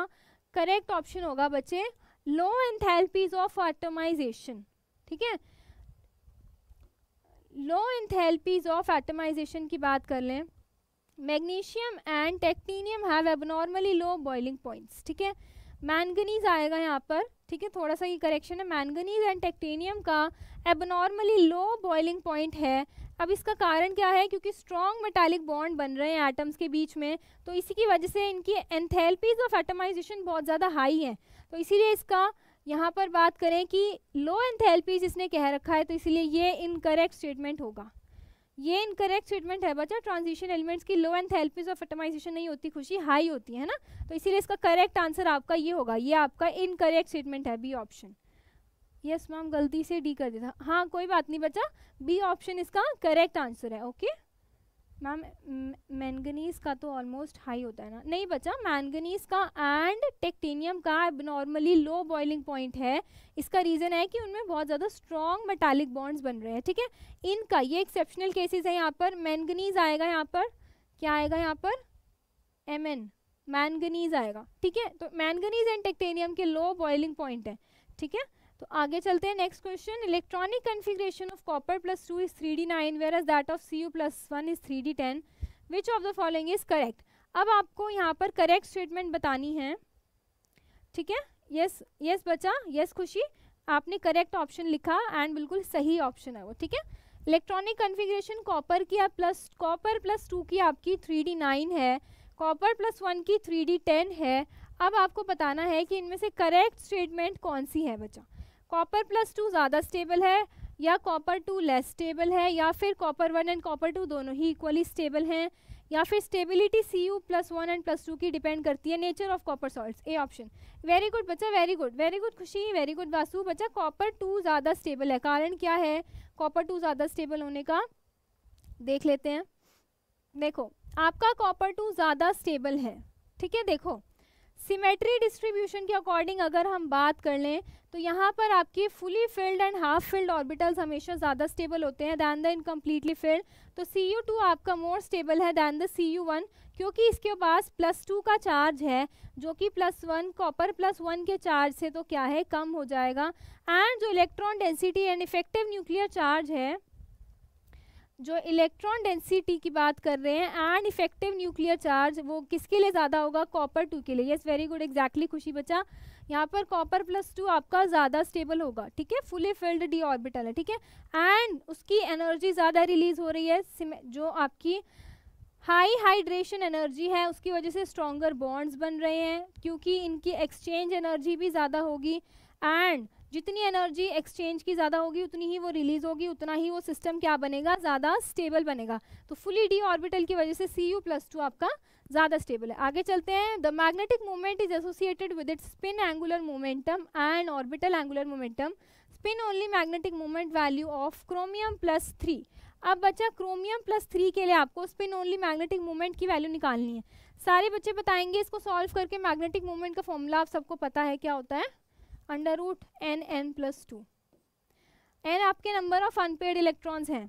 करेक्ट ऑप्शन होगा बच्चे लो एंथैल्पीज ऑफ एटमाइजेशन ठीक है लो एंथैल्पीज ऑफ एटमाइजेशन की बात कर लें magnesium and technetium have abnormally low boiling points ठीक है मैंगनीज आएगा यहाँ पर ठीक है थोड़ा सा ये करेक्शन है मैंगनीज एंड टेक्टेनियम का एबनॉर्मली लो बॉइलिंग पॉइंट है अब इसका कारण क्या है क्योंकि स्ट्रॉन्ग मेटालिक बॉन्ड बन रहे हैं एटम्स के बीच में तो इसी की वजह से इनकी एंथेल्पीज ऑफ एटमाइजेशन बहुत ज़्यादा हाई है तो इसीलिए इसका यहाँ पर बात करें कि लो एंथेल्पीज इसने कह रखा है तो इसीलिए ये इनकरेक्ट स्टेटमेंट होगा ये इनकरेक्ट स्टेटमेंट है बच्चा ट्रांजिशन एलिमेंट्स की लो हेल्पिस ऑफ एटमाइजेशन नहीं होती खुशी हाई होती है ना तो इसीलिए इसका करेक्ट आंसर आपका ये होगा ये आपका इनकरेक्ट स्टेटमेंट है बी ऑप्शन यस मैम गलती से डी कर देता हाँ कोई बात नहीं बच्चा बी ऑप्शन इसका करेक्ट आंसर है ओके okay? मैम मैंगनीज का तो ऑलमोस्ट हाई होता है ना नहीं बच्चा मैंगनीज का एंड टेक्टेनियम का नॉर्मली लो बॉइलिंग पॉइंट है इसका रीज़न है कि उनमें बहुत ज़्यादा स्ट्रॉन्ग मेटालिक बॉन्ड्स बन रहे हैं ठीक है इनका ये एक्सेप्शनल केसेस है यहाँ पर मैंगनीज आएगा यहाँ पर क्या आएगा यहाँ पर एम एन मैंगनीज आएगा ठीक है तो मैंगनीज एंड टेक्टेनियम के लो बॉइलिंग पॉइंट है ठीक है तो आगे चलते हैं next question electronic configuration of copper plus two is three D nine whereas that of C U plus one is three D ten which of the following is correct अब आपको यहाँ पर करेक्ट स्टेटमेंट बतानी है ठीक है यस यस बच्चा यस खुशी आपने करेक्ट ऑप्शन लिखा एंड बिल्कुल सही ऑप्शन है वो ठीक है इलेक्ट्रॉनिक कन्फिग्रेशन कॉपर की आप प्लस कॉपर प्लस टू की आपकी थ्री डी नाइन है कॉपर प्लस वन की थ्री डी टेन है अब आपको बताना है कि इनमें से करेक्ट स्टेटमेंट कौन सी है बच्चा कॉपर प्लस टू ज़्यादा स्टेबल है या कॉपर टू लेस स्टेबल है या फिर copper one and copper two दोनों ही इक्वली स्टेबल हैं या फिर stability C U plus one and plus two की डिपेंड करती है nature of copper salt A option very good बच्चा very good very good Khushi very good Vasu बच्चा कॉपर टू ज़्यादा स्टेबल है कारण क्या है कॉपर टू ज़्यादा स्टेबल होने का देख लेते हैं देखो आपका कॉपर टू ज़्यादा स्टेबल है ठीक है देखो सिमेट्री डिस्ट्रीब्यूशन के अकॉर्डिंग अगर हम बात कर लें तो यहाँ पर आपके fully filled and half filled orbitals हमेशा ज़्यादा स्टेबल होते हैं दैन द इनकम्प्लीटली फिल्ड तो सी यू टू आपका मोर स्टेबल है than the C U one क्योंकि इसके पास प्लस टू का चार्ज है जो कि plus one copper plus one के चार्ज से तो क्या है कम हो जाएगा एंड जो electron density and effective nuclear charge है जो इलेक्ट्रॉन डेंसिटी की बात कर रहे हैं एंड इफेक्टिव न्यूक्लियर चार्ज वो किसके लिए ज़्यादा होगा कॉपर टू के लिए येस वेरी गुड एग्जैक्टली खुशी बचा यहाँ पर कॉपर प्लस टू आपका ज़्यादा स्टेबल होगा ठीक है फुली फिल्ड डी ऑर्बिटल है ठीक है एंड उसकी एनर्जी ज़्यादा रिलीज हो रही है जो आपकी हाई हाइड्रेशन एनर्जी है उसकी वजह से स्ट्रॉगर बॉन्ड्स बन रहे हैं क्योंकि इनकी एक्सचेंज एनर्जी भी ज़्यादा होगी एंड जितनी एनर्जी एक्सचेंज की ज़्यादा होगी उतनी ही वो रिलीज होगी उतना ही वो सिस्टम क्या बनेगा ज़्यादा स्टेबल बनेगा तो फुली डी ऑर्बिटल की वजह से सी यू प्लस टू आपका ज़्यादा स्टेबल है आगे चलते हैं the magnetic movement is associated with it spin angular momentum and orbital angular momentum spin only magnetic moment value of chromium plus three अब बच्चा क्रोमियम प्लस थ्री के लिए आपको स्पिन ओनली मैग्नेटिक मोमेंट की वैल्यू निकालनी है सारे बच्चे बताएंगे इसको सॉल्व करके मैग्नेटिक मोमेंट का फॉर्मूला आप सबको पता है क्या होता है under root N N plus two N आपके नंबर ऑफ अनपेड इलेक्ट्रॉन्स हैं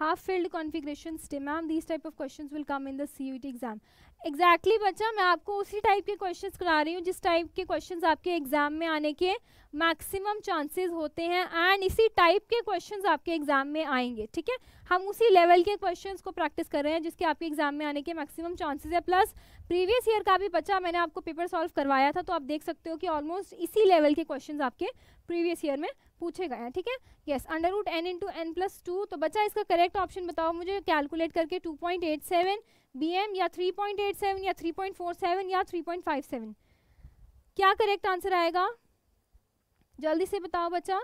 half filled configuration stay ma'am these type of question will come in the C T exam exactly exactly बच्चा मैं आपको उसी टाइप के क्वेश्चंस करा रही हूँ जिस टाइप के क्वेश्चंस आपके एग्जाम में आने के मैक्सिमम चांसेस होते हैं एंड इसी टाइप के क्वेश्चंस आपके एग्जाम में आएंगे ठीक है हम उसी लेवल के क्वेश्चंस को प्रैक्टिस कर रहे हैं जिसके आपके एग्जाम में आने के मैक्सिमम चांसेस है प्लस प्रीवियस ईयर का भी बच्चा मैंने आपको पेपर सॉल्व करवाया था तो आप देख सकते हो कि ऑलमोस्ट इसी लेवल के क्वेश्चन आपके प्रीवियस ईयर में पूछे गए हैं ठीक है yes under root N into N plus two तो बच्चा इसका करेक्ट ऑप्शन बताओ मुझे कैलकुलेट करके two point eight seven BM या 3.87 या 3.47 या 3.57 क्या करेक्ट आंसर आएगा जल्दी से बताओ बच्चा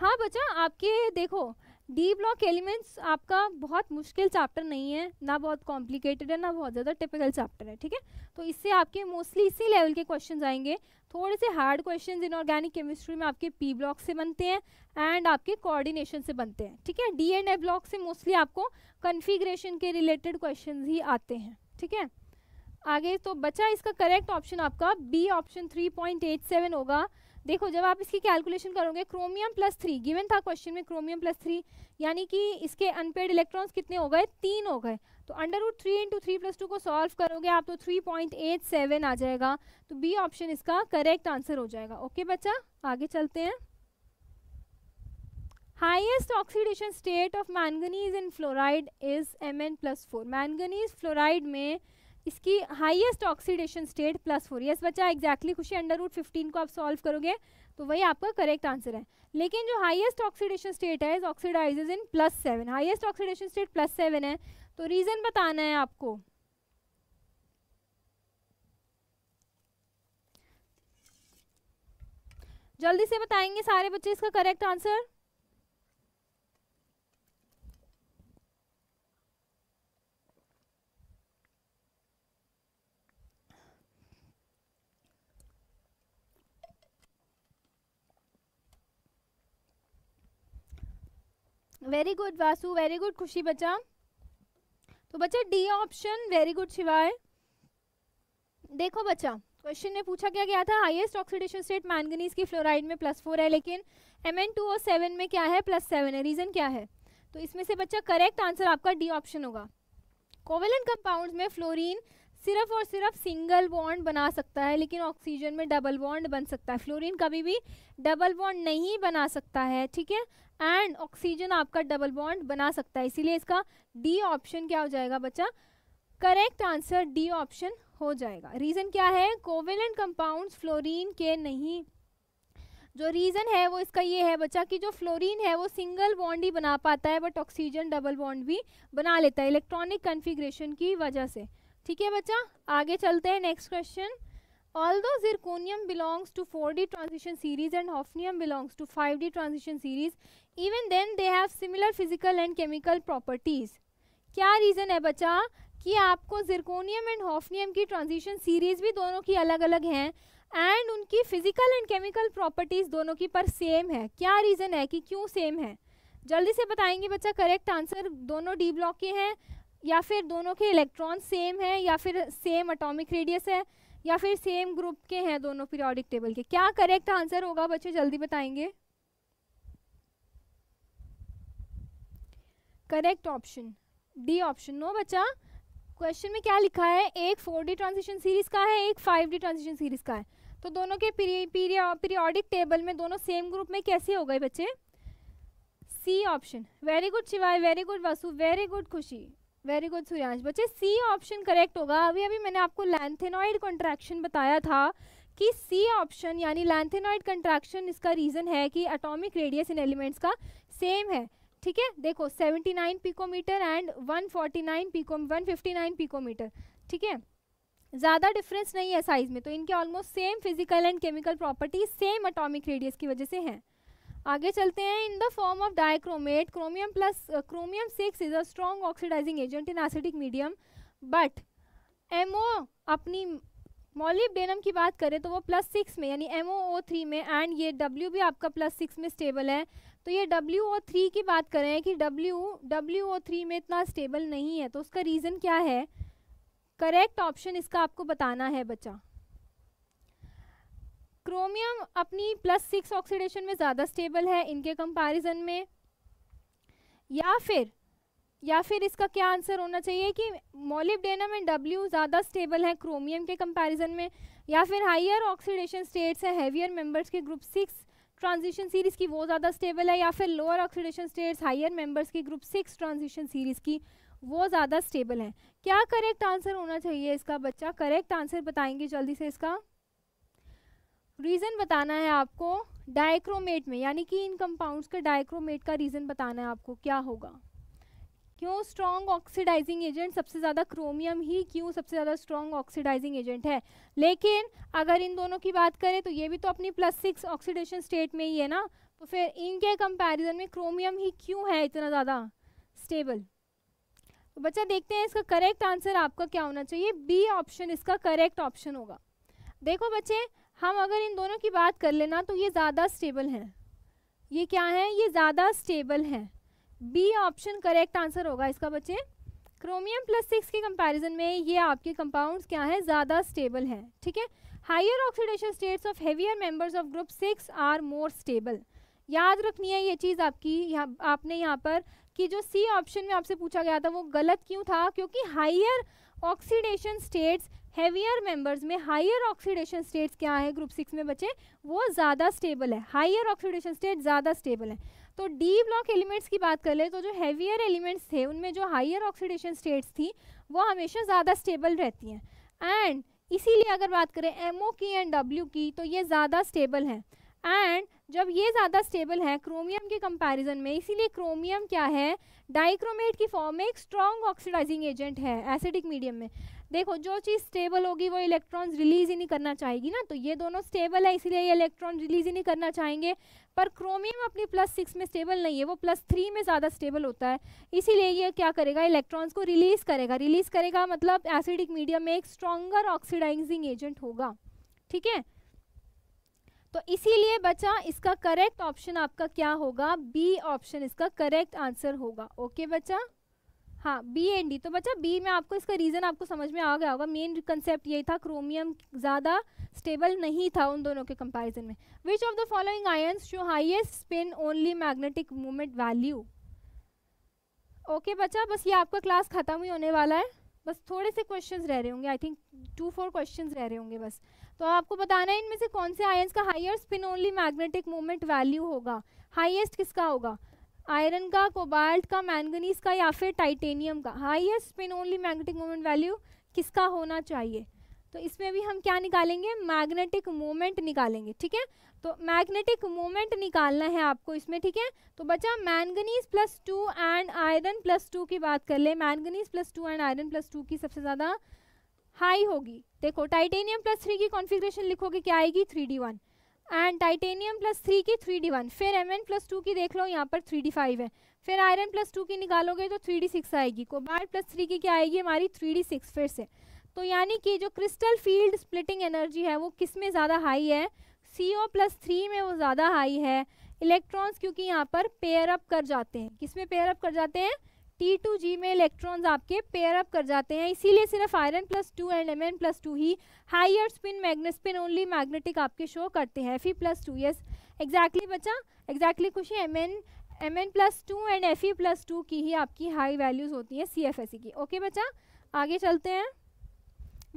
हाँ बच्चा आपके देखो डी ब्लॉक एलिमेंट्स आपका बहुत मुश्किल चैप्टर नहीं है ना बहुत कॉम्प्लिकेटेड है ना बहुत ज़्यादा टिपिकल चैप्टर है ठीक है तो इससे आपके मोस्टली इसी लेवल के क्वेश्चन आएंगे थोड़े से हार्ड क्वेश्चन इनऑर्गेनिक केमिस्ट्री में आपके पी ब्लॉक से बनते हैं एंड आपके कोऑर्डिनेशन से बनते हैं ठीक है डी एंड ए ब्लॉक से मोस्टली आपको कन्फिग्रेशन के रिलेटेड क्वेश्चन ही आते हैं ठीक है आगे तो बचा इसका करेक्ट ऑप्शन आपका बी ऑप्शन थ्री होगा देखो जब आप इसकी कैलकुलेशन करोगे क्रोमियम प्लस थ्री गिवन था क्वेश्चन में क्रोमियम प्लस थ्री यानी कि इसके अनपेड इलेक्ट्रॉन्स कितने हो गए तीन हो गए तो under root three into three plus two को सॉल्व करोगे आप तो थ्री पॉइंट एट सेवन आ जाएगा तो बी ऑप्शन इसका करेक्ट आंसर हो जाएगा ओके बच्चा आगे चलते हैं highest oxidation state of manganese in fluoride is M N plus four manganese fluoride में इसकी highest oxidation state plus four yes बच्चा exactly Khushi under root fifteen को आप सॉल्व करोगे तो वही आपका करेक्ट आंसर है लेकिन जो हाईएस्ट ऑक्सीडेशन स्टेट है is oxidise in plus seven highest oxidation state plus seven है तो रीज़न बताना है आपको जल्दी से बताएंगे सारे बच्चे इसका correct answer very good Vasu very good Khushi बच्चा तो बच्चा डी ऑप्शन वेरी गुड शिवाय देखो बच्चा क्वेश्चन में पूछा क्या गया था हाईएस्ट ऑक्सीडेशन स्टेट मैंगनीज की फ्लोराइड में प्लस फोर है लेकिन M N two O seven में क्या है प्लस सेवन है रीज़न क्या है तो इसमें से बच्चा करेक्ट आंसर आपका डी ऑप्शन होगा कोवेलन कंपाउंड्स में फ्लोरीन सिर्फ और सिर्फ सिंगल बॉन्ड बना सकता है लेकिन ऑक्सीजन में डबल बॉन्ड बन सकता है फ्लोरीन कभी भी डबल बॉन्ड नहीं बना सकता है ठीक है एंड ऑक्सीजन आपका डबल बॉन्ड बना सकता है इसीलिए इसका डी ऑप्शन क्या हो जाएगा बच्चा करेक्ट आंसर डी ऑप्शन हो जाएगा रीज़न क्या है कोवेलेंट कंपाउंड्स फ्लोरीन के नहीं जो रीज़न है वो इसका ये है बच्चा कि जो फ्लोरीन है वो सिंगल बॉन्ड ही बना पाता है बट ऑक्सीजन डबल बॉन्ड भी बना लेता है इलेक्ट्रॉनिक कन्फिग्रेशन की वजह से ठीक है बच्चा आगे चलते हैं next question although zirconium belongs to four D transition series and hafnium belongs to five D transition series even then they have similar physical and chemical properties क्या रीज़न है बच्चा कि आपको जिरकोनियम एंड हॉफनियम की ट्रांजिशन सीरीज भी दोनों की अलग अलग हैं एंड उनकी फिजिकल एंड केमिकल प्रॉपर्टीज दोनों की पर सेम है क्या रीज़न है कि क्यों सेम है जल्दी से बताएंगे बच्चा करेक्ट आंसर दोनों डी ब्लॉक के हैं या फिर दोनों के इलेक्ट्रॉन सेम है या फिर सेम अटोमिक रेडियस है या फिर सेम ग्रुप के हैं दोनों पीरियोडिक टेबल के क्या करेक्ट आंसर होगा बच्चे जल्दी बताएंगे correct option D option no बच्चा क्वेश्चन में क्या लिखा है एक फोर डी ट्रांजिशन सीरीज का है एक फाइव डी ट्रांजिशन सीरीज का है तो दोनों के पीरियोडिक टेबल में दोनों सेम ग्रुप में कैसे हो गए बच्चे C option very good Shivay very good Vasu very good Khushi very good Suryansh बच्चे सी ऑप्शन करेक्ट होगा अभी अभी मैंने आपको लैंथेनॉइड कॉन्ट्रैक्शन बताया था कि सी ऑप्शन यानी लैंथेनॉइड कंट्रैक्शन इसका रीज़न है कि एटॉमिक रेडियस इन एलिमेंट्स का सेम है ठीक है देखो 79 पिकोमीटर एंड 149 पिको 159 पिकोमीटर ठीक है ज़्यादा डिफरेंस नहीं है साइज़ में तो इनके almost same physical and chemical properties same atomic radius की वजह से हैं आगे चलते हैं in the form of dichromate chromium plus chromium six is a strong oxidising agent in acidic medium but MO अपनी डेनम की बात करें तो वो प्लस सिक्स में यानी एम ओ थ्री में एंड ये डब्ल्यू भी आपका प्लस सिक्स में स्टेबल है तो ये डब्ल्यू ओ थ्री की बात करें कि डब्ल्यू डब्ल्यू ओ थ्री में इतना स्टेबल नहीं है तो उसका रीज़न क्या है करेक्ट ऑप्शन इसका आपको बताना है बच्चा क्रोमियम अपनी प्लस सिक्स ऑक्सीडेशन में ज़्यादा स्टेबल है इनके कंपैरिजन में या फिर या फिर इसका क्या आंसर होना चाहिए कि मोलिबडेनम एंड डब्ल्यू ज़्यादा स्टेबल है क्रोमियम के कंपैरिजन में या फिर हाइयर ऑक्सीडेशन स्टेट्स हैं हैवियर मेंबर्स के ग्रुप सिक्स ट्रांजिशन सीरीज़ की वो ज़्यादा स्टेबल है या फिर lower oxidation states higher members की ग्रुप सिक्स ट्रांजिशन सीरीज़ की वो ज़्यादा स्टेबल है क्या करेक्ट आंसर होना चाहिए इसका बच्चा करेक्ट आंसर बताएंगे जल्दी से इसका रीज़न बताना है आपको डाइक्रोमेट में यानी कि इन कंपाउंड्स का डायक्रोमेट का रीज़न बताना है आपको क्या होगा क्यों स्ट्रॉन्ग ऑक्सीडाइजिंग एजेंट सबसे ज़्यादा क्रोमियम ही क्यों सबसे ज़्यादा स्ट्रॉन्ग ऑक्सीडाइजिंग एजेंट है लेकिन अगर इन दोनों की बात करें तो ये भी तो अपनी प्लस सिक्स ऑक्सीडेशन स्टेट में ही है ना तो फिर इनके कंपैरिजन में क्रोमियम ही क्यों है इतना ज़्यादा स्टेबल तो बच्चा देखते हैं इसका करेक्ट आंसर आपका क्या होना चाहिए बी ऑप्शन इसका करेक्ट ऑप्शन होगा देखो बच्चे हम अगर इन दोनों की बात कर लेना तो ये ज़्यादा स्टेबल हैं ये क्या है ये ज़्यादा स्टेबल हैं बी ऑप्शन करेक्ट आंसर होगा इसका बच्चे क्रोमियम प्लस सिक्स के कंपैरिजन में ये आपके कंपाउंड्स क्या हैं ज़्यादा स्टेबल हैं ठीक है higher oxidation states of heavier members of group six are more stable याद रखनी है ये चीज़ आपकी यहाँ आपने यहाँ पर कि जो सी ऑप्शन में आपसे पूछा गया था वो गलत क्यों था क्योंकि higher oxidation states heavier members में हायर ऑक्सीडेशन स्टेट्स क्या है ग्रुप सिक्स में बचे वो ज़्यादा स्टेबल है हायर ऑक्सीडेशन स्टेट ज़्यादा स्टेबल है तो डी ब्लॉक एलिमेंट्स की बात कर ले तो जो हैवियर एलिमेंट्स थे उनमें जो हायर ऑक्सीडेशन स्टेट्स थी वो हमेशा ज़्यादा स्टेबल रहती हैं एंड इसीलिए अगर बात करें एम की एंड डब्ल्यू की तो ये ज़्यादा स्टेबल है एंड जब ये ज़्यादा स्टेबल है क्रोमियम के कंपैरिजन में इसीलिए क्रोमियम क्या है डाइक्रोमेट की फॉर्म में एक स्ट्रॉन्ग ऑक्सीडाइजिंग एजेंट है एसिडिक मीडियम में देखो जो चीज़ स्टेबल होगी वो इलेक्ट्रॉन्स रिलीज ही नहीं करना चाहेगी ना तो ये दोनों स्टेबल है इसलिए ये इलेक्ट्रॉन रिलीज ही नहीं करना चाहेंगे पर क्रोमियम अपनी प्लस सिक्स में स्टेबल नहीं है वो प्लस थ्री में ज़्यादा स्टेबल होता है इसीलिए ये क्या करेगा इलेक्ट्रॉन्स को रिलीज़ करेगा रिलीज़ करेगा मतलब एसिडिक मीडियम में एक स्ट्रॉन्गर ऑक्सीडाइजिंग एजेंट होगा ठीक है तो इसीलिए बच्चा इसका करेक्ट ऑप्शन आपका क्या होगा बी ऑप्शन इसका करेक्ट आंसर होगा ओके बच्चा हाँ बी एंड डी तो बच्चा बी में आपको इसका रीज़न आपको समझ में आ गया होगा मेन कंसेप्ट यही था क्रोमियम ज़्यादा स्टेबल नहीं था उन दोनों के कंपैरिजन में which of the following ions show highest spin only magnetic movement value okay बच्चा बस ये आपका क्लास ख़त्म ही होने वाला है बस थोड़े से क्वेश्चन रह रहे होंगे I think two four question रह रहे होंगे बस तो आपको बताना है इनमें से कौन से आयंस का higher spin only magnetic movement value होगा हाइएस्ट किसका होगा आयरन का कोबाल्ट का मैंगनीज का या फिर टाइटेनियम का highest spin only magnetic moment value किसका होना चाहिए तो इसमें भी हम क्या निकालेंगे मैग्नेटिक मोमेंट निकालेंगे ठीक है तो मैग्नेटिक मोमेंट निकालना है आपको इसमें ठीक है तो बच्चा manganese plus two and iron plus two की बात कर ले manganese plus two and iron plus two की सबसे ज़्यादा हाई होगी देखो टाइटेनियम प्लस थ्री की कॉन्फिग्रेशन लिखोगे क्या आएगी three D one and titanium plus three की थ्री डी वन फिर एम एन प्लस टू की देख लो यहाँ पर थ्री डी फाइव है फिर आयरन प्लस टू की निकालोगे तो थ्री डी सिक्स आएगी कोबाल्ट प्लस थ्री की क्या आएगी हमारी थ्री डी सिक्स फिर से तो यानी कि जो क्रिस्टल फील्ड स्प्लिटिंग एनर्जी है वो किस में ज़्यादा हाई है सी ओ प्लस थ्री में वो ज़्यादा हाई है इलेक्ट्रॉन्स क्योंकि यहाँ पर पेयर अप कर जाते हैं किस में पेयर अप कर जाते हैं टी टू जी में इलेक्ट्रॉन्स आपके पेयर अप कर जाते हैं इसीलिए सिर्फ iron plus two and M N plus two ही higher spin magnet spin only magnetic आपके शो करते हैं F E plus two yes exactly बच्चा exactly Khushi M N M N plus two and F E plus two की ही आपकी हाई वैल्यूज़ होती हैं सी एफ एस ई की ओके okay, बच्चा आगे चलते हैं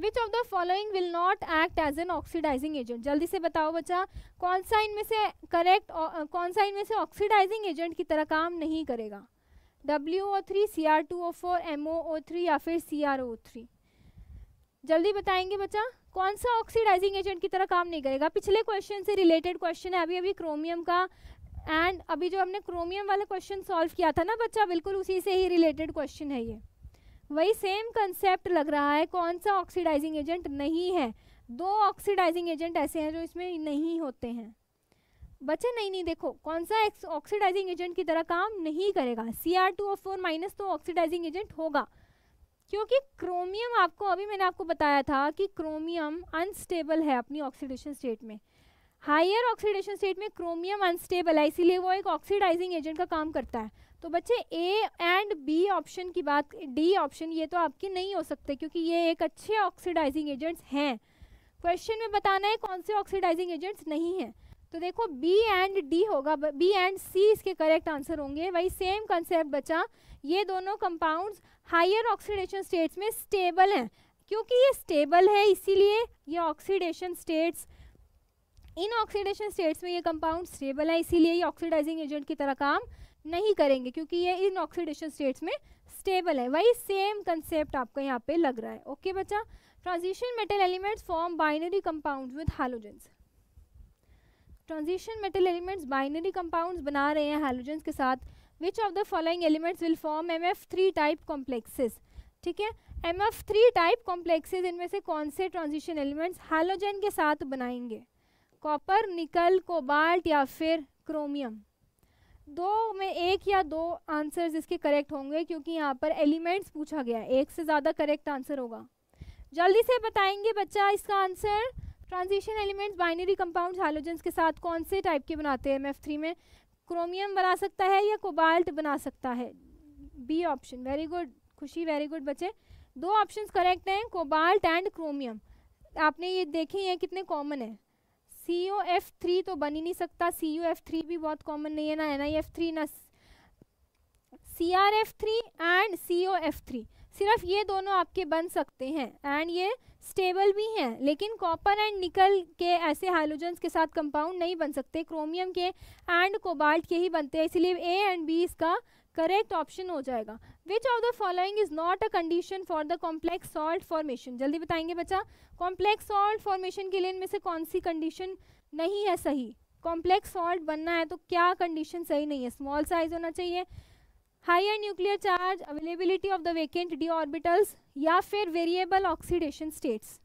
which of the following will not act as an oxidising agent जल्दी से बताओ बच्चा कौन सा इनमें से करेक्ट कौन सा इनमें से ऑक्सीडाइजिंग एजेंट की तरह काम नहीं करेगा W O O three C R two four M O O three या फिर सी आर ओ थ्री जल्दी बताएंगे बच्चा कौन सा ऑक्सीडाइजिंग एजेंट की तरह काम नहीं करेगा पिछले क्वेश्चन से रिलेटेड क्वेश्चन है अभी अभी क्रोमियम का एंड अभी जो हमने क्रोमियम वाला क्वेश्चन सॉल्व किया था ना बच्चा बिल्कुल उसी से ही रिलेटेड क्वेश्चन है ये वही सेम कंसेप्ट लग रहा है कौन सा ऑक्सीडाइजिंग एजेंट नहीं है दो ऑक्सीडाइजिंग एजेंट ऐसे हैं जो इसमें नहीं होते हैं बचे नहीं नहीं देखो कौन सा ऑक्सीडाइजिंग एजेंट की तरह काम नहीं करेगा C R two of four minus तो ऑक्सीडाइजिंग एजेंट होगा क्योंकि क्रोमियम आपको अभी मैंने आपको बताया था कि क्रोमियम अनस्टेबल है अपनी ऑक्सीडेशन स्टेट में हायर ऑक्सीडेशन स्टेट में क्रोमियम अनस्टेबल है इसीलिए वो एक ऑक्सीडाइजिंग एजेंट का काम करता है तो बच्चे ए एंड बी ऑप्शन की बात डी ऑप्शन ये तो आपके नहीं हो सकते क्योंकि ये एक अच्छे ऑक्सीडाइजिंग एजेंट्स हैं क्वेश्चन में बताना है कौन से ऑक्सीडाइजिंग एजेंट्स नहीं हैं तो देखो बी एंड डी होगा बी एंड सी इसके करेक्ट आंसर होंगे वही सेम कंसेप्ट बचा ये दोनों कंपाउंड्स हायर ऑक्सीडेशन स्टेट्स में स्टेबल हैं क्योंकि ये स्टेबल है इसीलिए ये ऑक्सीडेशन स्टेट्स इन ऑक्सीडेशन स्टेट्स में ये कंपाउंड स्टेबल है इसीलिए ये ऑक्सीडाइजिंग एजेंट की तरह काम नहीं करेंगे क्योंकि ये इन ऑक्सीडेशन स्टेट्स में स्टेबल है वही सेम कंसेप्ट आपको यहाँ पे लग रहा है ओके बच्चा transition metal elements form binary compound with halogens transition metal elements binary compounds बना रहे हैं हाइलोजन के साथ which of the following elements will form M F three type complexes ठीक है M F three type complexes इनमें से कौन से ट्रांजिशन एलिमेंट्स हाइलोजन के साथ बनाएंगे कॉपर निकल कोबाल्ट या फिर क्रोमियम दो में एक या दो आंसर्स इसके करेक्ट होंगे क्योंकि यहाँ पर एलिमेंट्स पूछा गया है एक से ज़्यादा करेक्ट आंसर होगा जल्दी से बताएंगे बच्चा इसका answer transition elements binary compound halogens के साथ कौन से टाइप के बनाते हैं एम में क्रोमियम बना सकता है या कोबाल्ट बना सकता है B option very good Khushi very good बच्चे दो ऑप्शन करेक्ट हैं कोबाल्ट एंड क्रोमियम आपने ये देखे हैं कितने कॉमन है सी ओ एफ थ्री तो बन ही नहीं सकता सी ओ एफ थ्री भी बहुत कॉमन नहीं है ना एन आई एफ थ्री ना C R F three and C O F three सिर्फ ये दोनों आपके बन सकते हैं एंड ये स्टेबल भी हैं लेकिन कॉपर एंड निकल के ऐसे हाइलोजन के साथ कंपाउंड नहीं बन सकते क्रोमियम के एंड कोबाल्ट के ही बनते हैं इसलिए ए एंड बी इसका करेक्ट ऑप्शन हो जाएगा which of the following is not a condition for the complex salt formation जल्दी बताएंगे बच्चा कॉम्प्लेक्स सॉल्ट फॉर्मेशन के लिए इनमें से कौन सी कंडीशन नहीं है सही कॉम्प्लेक्स सॉल्ट बनना है तो क्या कंडीशन सही नहीं है स्मॉल साइज होना चाहिए higher nuclear charge availability of the vacant D orbitals या फिर वेरिएबल ऑक्सीडेशन स्टेट्स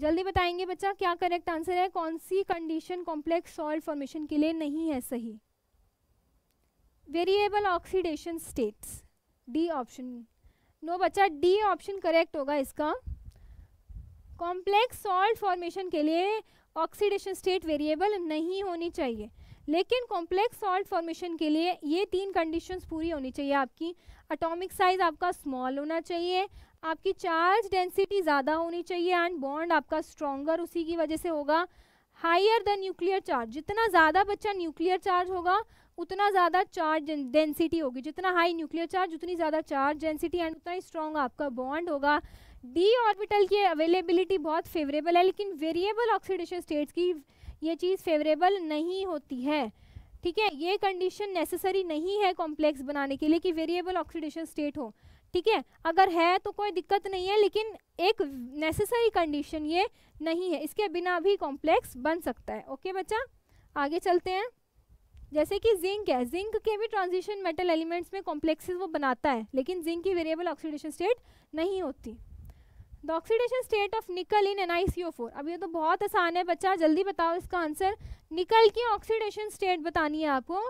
जल्दी बताएंगे बच्चा क्या करेक्ट आंसर है कौन सी कंडीशन कॉम्प्लेक्स सॉल्ट फॉर्मेशन के लिए नहीं है सही variable oxidation states D option no बच्चा डी ऑप्शन करेक्ट होगा इसका कॉम्प्लेक्स सॉल्ट फॉर्मेशन के लिए ऑक्सीडेशन स्टेट वेरिएबल नहीं होनी चाहिए लेकिन कॉम्प्लेक्स सॉल्ट फॉर्मेशन के लिए ये तीन कंडीशंस पूरी होनी चाहिए आपकी अटोमिक साइज आपका स्मॉल होना चाहिए आपकी चार्ज डेंसिटी ज़्यादा होनी चाहिए एंड बॉन्ड आपका स्ट्रॉन्गर उसी की वजह से होगा हायर द न्यूक्लियर चार्ज जितना ज़्यादा बच्चा न्यूक्लियर चार्ज होगा उतना ज़्यादा चार्ज डेंसिटी होगी जितना हाई न्यूक्लियर चार्ज उतनी ज़्यादा चार्ज डेंसिटी एंड उतना ही स्ट्रॉन्ग आपका बॉन्ड होगा डी ऑर्बिटल की अवेलेबिलिटी बहुत फेवरेबल है लेकिन वेरिएबल ऑक्सीडेशन स्टेट्स की ये चीज़ फेवरेबल नहीं होती है ठीक है ये कंडीशन नेसेसरी नहीं है कॉम्प्लेक्स बनाने के लिए कि वेरिएबल ऑक्सीडेशन स्टेट हो ठीक है अगर है तो कोई दिक्कत नहीं है लेकिन एक नेसेसरी कंडीशन ये नहीं है इसके बिना भी कॉम्प्लेक्स बन सकता है ओके बच्चा आगे चलते हैं जैसे कि जिंक है जिंक के भी ट्रांजिशन मेटल एलिमेंट्स में कॉम्प्लेक्सेस वो बनाता है लेकिन जिंक की वेरिएबल ऑक्सीडेशन स्टेट नहीं होती द ऑक्सीडेशन स्टेट ऑफ निकल इन एन अब ये तो बहुत आसान है बच्चा जल्दी बताओ इसका आंसर निकल की ऑक्सीडेशन स्टेट बतानी है आपको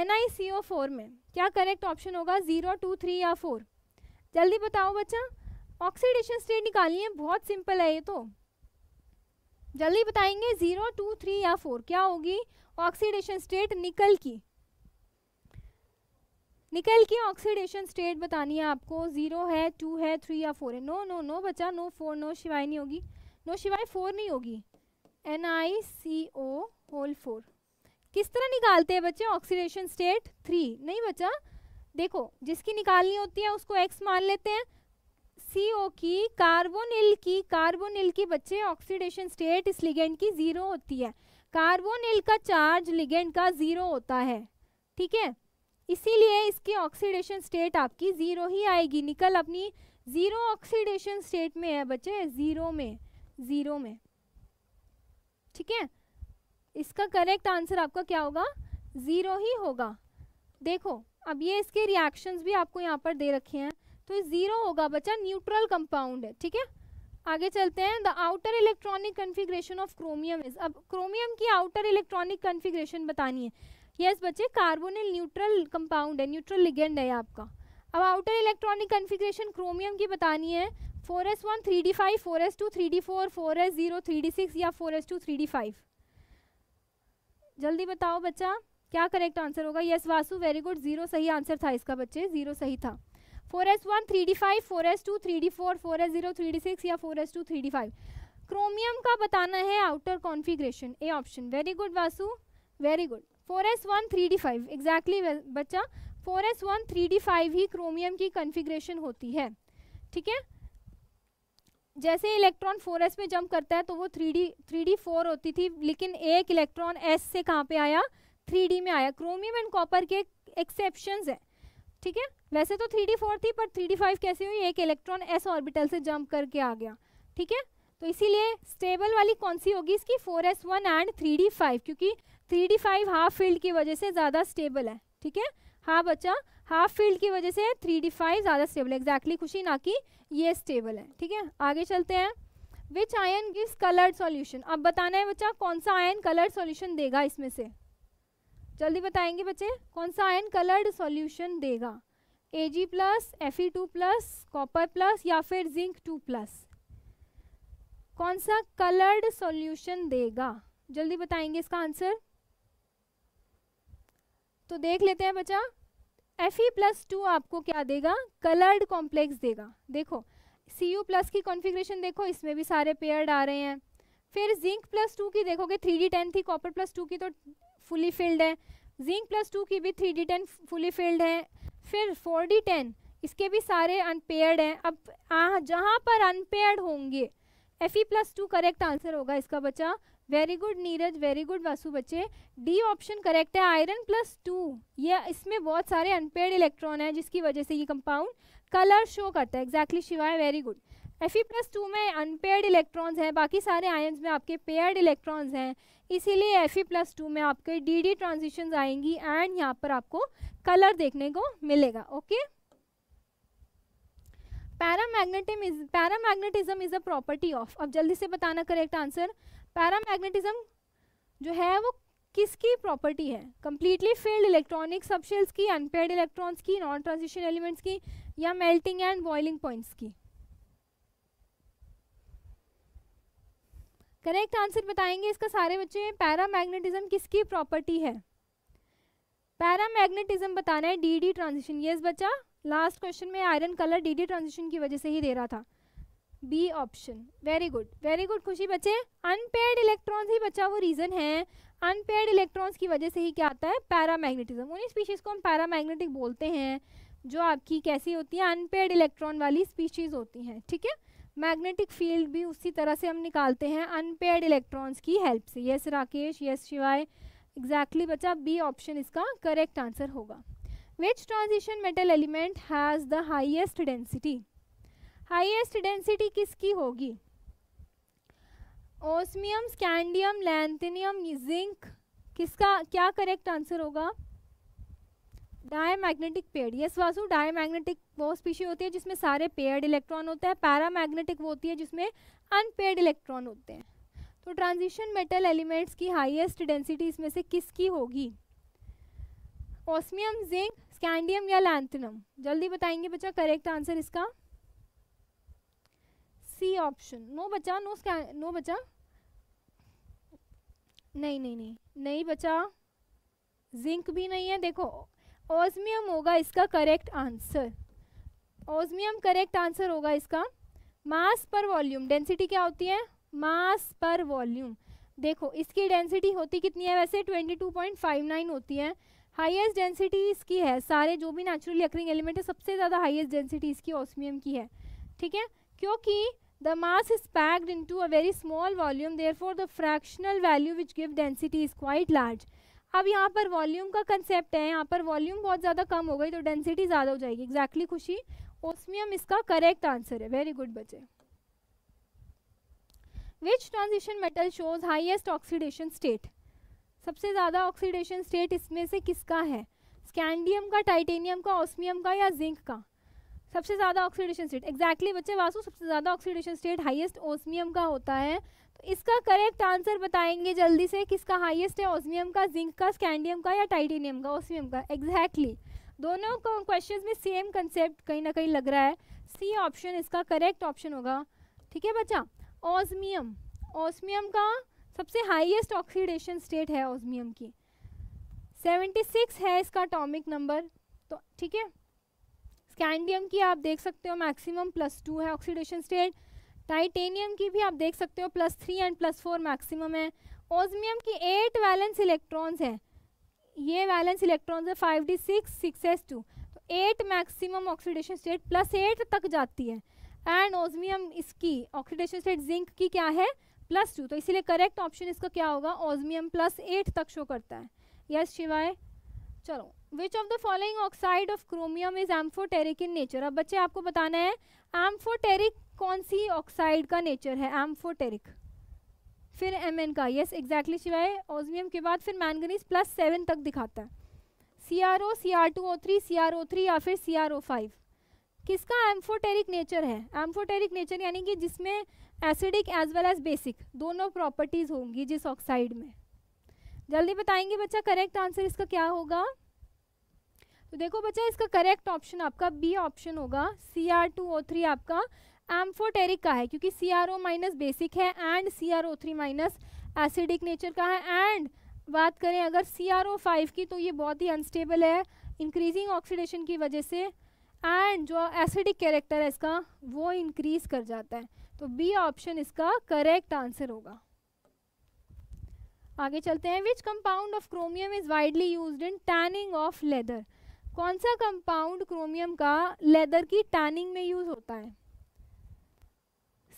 N I C O four में क्या करेक्ट ऑप्शन होगा जीरो टू थ्री या फोर जल्दी बताओ बच्चा ऑक्सीडेशन स्टेट निकालनी है बहुत सिंपल है ये तो जल्दी बताएंगे जीरो टू थ्री या फोर क्या होगी ऑक्सीडेशन स्टेट निकल की निकल की ऑक्सीडेशन स्टेट बतानी है आपको जीरो है टू है थ्री या फोर है नो नो नो बच्चा नो फोर नो शिवाय नहीं होगी नो शिवाय फोर नहीं होगी N I C O whole four किस तरह निकालते हैं बच्चे ऑक्सीडेशन स्टेट थ्री नहीं बच्चा देखो जिसकी निकालनी होती है उसको एक्स मान लेते हैं सी ओ की कार्बोनिल की कार्बोनिल की बच्चे ऑक्सीडेशन स्टेट इस लिगेंड की ज़ीरो होती है कार्बोनिल का चार्ज लिगेंड का ज़ीरो होता है ठीक है इसीलिए इसकी ऑक्सीडेशन स्टेट आपकी ज़ीरो ही आएगी निकल अपनी ज़ीरो ऑक्सीडेशन स्टेट में है बच्चे ज़ीरो में ज़ीरो में ठीक है इसका करेक्ट आंसर आपका क्या होगा ज़ीरो ही होगा देखो अब ये इसके रिएक्शंस भी आपको यहाँ पर दे रखे हैं तो ज़ीरो होगा बच्चा न्यूट्रल कंपाउंड है ठीक है आगे चलते हैं the outer electronic configuration of chromium is अब क्रोमियम की आउटर इलेक्ट्रॉनिक कन्फिग्रेशन बतानी है यस बच्चे कार्बोनिल न्यूट्रल कंपाउंड है न्यूट्रल लिगेंड है आपका अब आउटर इलेक्ट्रॉनिक कन्फिग्रेशन क्रोमियम की बतानी है four S one three D five four S two three D four four S zero three D six या four S two three D five जल्दी बताओ बच्चा क्या करेक्ट आंसर होगा yes Vasu very good zero सही आंसर था इसका बच्चे जीरो सही था four S one three D five four S two three D four four S zero three D six या four S two three D five chromium का बताना है outer configuration A option very good Vasu very good four S one three D five exactly बच्चा four S one three D five ही क्रोमियम की कन्फिग्रेशन होती है ठीक है जैसे इलेक्ट्रॉन फोर एस में जंप करता है तो वो थ्री डी फोर होती थी लेकिन एक इलेक्ट्रॉन एस से कहाँ पे आया डी में आया क्रोमियम एंड कॉपर के एक्सेप्शन है ठीक है वैसे तो थ्री डी फोर थी पर थ्री डी फाइव कैसे हुई एक इलेक्ट्रॉन एस ऑर्बिटल से जंप करके आ गया ठीक है तो इसीलिए स्टेबल वाली कौन सी होगी इसकी four S one and three D five क्योंकि three D five half filled की वजह से ज़्यादा स्टेबल है ठीक है हाँ बच्चा हाफ फील्ड की वजह से थ्री डी फाइव ज़्यादा स्टेबल है एग्जैक्टली खुशी ना कि ये स्टेबल है ठीक है आगे चलते हैं which ion is coloured solution अब बताना है बच्चा कौन सा आयन कलर्ड सॉल्यूशन देगा इसमें से जल्दी बताएंगे बच्चे कौन सा आयन कलर्ड सॉल्यूशन देगा A G plus F E two plus copper plus या फिर जिंक टू प्लस कौन सा कलर्ड सॉल्यूशन देगा जल्दी बताएंगे इसका आंसर तो देख लेते हैं बच्चा एफ ई प्लस टू आपको क्या देगा कलर्ड कॉम्प्लेक्स देगा देखो सी यू प्लस की कॉन्फ़िगरेशन देखो इसमें भी सारे पेयर्ड आ रहे हैं फिर जिंक प्लस टू की देखोगे थ्री डी टेन थी कॉपर प्लस टू की तो फुली फिल्ड है जिंक प्लस टू की भी three D ten fully filled है फिर फोर डी टेन इसके भी सारे अनपेयर्ड हैं अब जहाँ पर अनपेयर्ड होंगे F E plus two correct answer होगा इसका बच्चा very good Neeraj very good Vasu बच्चे डी ऑप्शन करेक्ट है आयरन प्लस टू ये इसमें बहुत सारे अनपेड इलेक्ट्रॉन है जिसकी वजह से ये कंपाउंड कलर शो करता है exactly Shivay very good F E plus two में अनपेड इलेक्ट्रॉन्स हैं बाकी सारे आयन्स में आपके पेयर्ड इलेक्ट्रॉन्स हैं इसीलिए एफ ई प्लस टू में आपके डी डी ट्रांजिशन आएंगी एंड यहाँ पर आपको कलर देखने को मिलेगा okay okay? Paramagnetism is paramagnetism is a property of अब जल्दी से बताना करेक्ट आंसर पैरामैग्नेटिज्म जो है वो किसकी प्रॉपर्टी है कम्प्लीटली फेल्ड इलेक्ट्रॉनिक सबशेल्स की अनपेड इलेक्ट्रॉन्स की नॉन ट्रांजिशन एलिमेंट्स की या मेल्टिंग एंड बॉइलिंग पॉइंट्स की करेक्ट आंसर बताएंगे इसका सारे बच्चे पैरामैग्नेटिज्म किसकी प्रॉपर्टी है पैरामैग्नेटिज्म बताना है डीडी ट्रांजिशन यस बच्चा लास्ट क्वेश्चन में आयरन कलर डीडी ट्रांजिशन की वजह से ही दे रहा था B option very good very good Khushi बच्चे अनपेड इलेक्ट्रॉन्स ही बच्चा वो रीज़न है अनपेड इलेक्ट्रॉन्स की वजह से ही क्या आता है पैरामैग्नेटिज्म उन्हीं स्पीशीज़ को हम पैरामैग्नेटिक बोलते हैं जो आपकी कैसी होती है अनपेड इलेक्ट्रॉन वाली स्पीशीज़ होती हैं ठीक है मैग्नेटिक फील्ड भी उसी तरह से हम निकालते हैं अनपेड इलेक्ट्रॉन्स की हेल्प से yes Rakesh yes Shivay exactly बच्चा बी ऑप्शन इसका करेक्ट आंसर होगा which transition metal element has the highest density highest density किसकी होगी ओस्मियम स्कैंडियम लैंथिनियम जिंक किसका क्या करेक्ट आंसर होगा diamagnetic paired yes Vasu diamagnetic वो स्पीशी होती है जिसमें सारे पेड इलेक्ट्रॉन होते हैं पैरामैग्नेटिक वो होती है जिसमें अनपेड इलेक्ट्रॉन होते हैं तो ट्रांजिशन मेटल एलिमेंट्स की हाईएस्ट डेंसिटी इसमें से किसकी होगी ओस्मियम जिंक स्कैंडियम या लैंथनम जल्दी बताएंगे बच्चा करेक्ट आंसर इसका सी ऑप्शन नो बचा नो स्कै नो बचा नहीं नहीं नहीं नहीं बचा जिंक भी नहीं है देखो ओजमियम होगा इसका correct answer osmium correct answer होगा इसका मास पर वॉल्यूम डेंसिटी क्या होती है मास पर वॉल्यूम देखो इसकी डेंसिटी होती कितनी है वैसे 22.59 होती है हाईएस्ट डेंसिटी इसकी है सारे जो भी नेचुरली अक्रिंग एलिमेंट है सबसे ज़्यादा हाईएस्ट डेंसिटी इसकी ओसमियम की है ठीक है क्योंकि the mass is packed into a very small volume therefore the fractional value which give density is quite large अब यहाँ पर वॉल्यूम का कंसेप्ट है यहाँ पर वॉल्यूम बहुत ज़्यादा कम हो गई तो डेंसिटी ज़्यादा हो जाएगी एग्जैक्टली exactly खुशी ओस्मियम इसका करेक्ट आंसर है वेरी गुड बच्चे which transition metal shows highest oxidation state सबसे ज़्यादा ऑक्सीडेशन स्टेट इसमें से किसका है स्कैंडियम का टाइटेनियम का ओस्मियम का या जिंक का सबसे ज़्यादा ऑक्सीडेशन स्टेट एग्जैक्टली बच्चे वासु सबसे ज़्यादा ऑक्सीडेशन स्टेट हाईएस्ट ओसमियम का होता है तो इसका करेक्ट आंसर बताएंगे जल्दी से किसका हाईएस्ट है ओसमियम का जिंक का स्कैंडियम का या टाइटेनियम का ओसमियम का एग्जैक्टली दोनों क्वेश्चन में सेम कंसेप्ट कहीं ना कहीं लग रहा है सी ऑप्शन इसका करेक्ट ऑप्शन होगा ठीक है बच्चा ओसमियम ओसमियम का सबसे हाइएस्ट ऑक्सीडेशन स्टेट है ओसमियम की सिक्स है इसका अटोमिक नंबर तो ठीक है स्कैंडियम की आप देख सकते हो मैक्सिमम प्लस टू है ऑक्सीडेशन स्टेट टाइटेनियम की भी आप देख सकते हो plus three and plus four maximum है ओजमियम की एट वैलेंस इलेक्ट्रॉन्स है ये वैलेंस इलेक्ट्रॉन्स है five D six six S two तो eight maximum oxidation state plus eight तक जाती है एंड ओजमियम इसकी ऑक्सीडेशन स्टेट जिंक की क्या है प्लस टू तो इसीलिए करेक्ट ऑप्शन इसका क्या होगा ओजमियम प्लस एट तक शो करता है यस yes, शिवाय चलो which of the following oxide of chromium is amphoteric in nature अब बच्चे आपको बताना है एम्फोटेरिक कौन सी ऑक्साइड का नेचर है एम्फोटेरिक फिर एम एन का यस एग्जैक्टली सिवाय ओजमियम के बाद फिर मैंगनीज प्लस सेवन तक दिखाता है C R O C R two O three C R O three या फिर सी आर ओ फाइव किसका एम्फोटेरिक नेचर है एम्फोटेरिक नेचर यानी कि जिसमें acidic as well as basic दोनों प्रॉपर्टीज़ होंगी जिस ऑक्साइड में जल्दी बताएंगे बच्चा करेक्ट आंसर इसका क्या होगा तो देखो बच्चा इसका करेक्ट ऑप्शन आपका बी ऑप्शन होगा C R two O three आपका एम्फोटेरिक का है क्योंकि C R O minus basic है and C R O three minus acidic nature का है एंड बात करें अगर सी आर ओ फाइव की तो ये बहुत ही अनस्टेबल है इंक्रीजिंग ऑक्सीडेशन की वजह से एंड जो एसिडिक कैरेक्टर है इसका वो इंक्रीज कर जाता है तो बी ऑप्शन इसका करेक्ट आंसर होगा आगे चलते हैं which compound of chromium is widely use in tanning of leather कौन सा कंपाउंड क्रोमियम का लेदर की टैनिंग में यूज होता है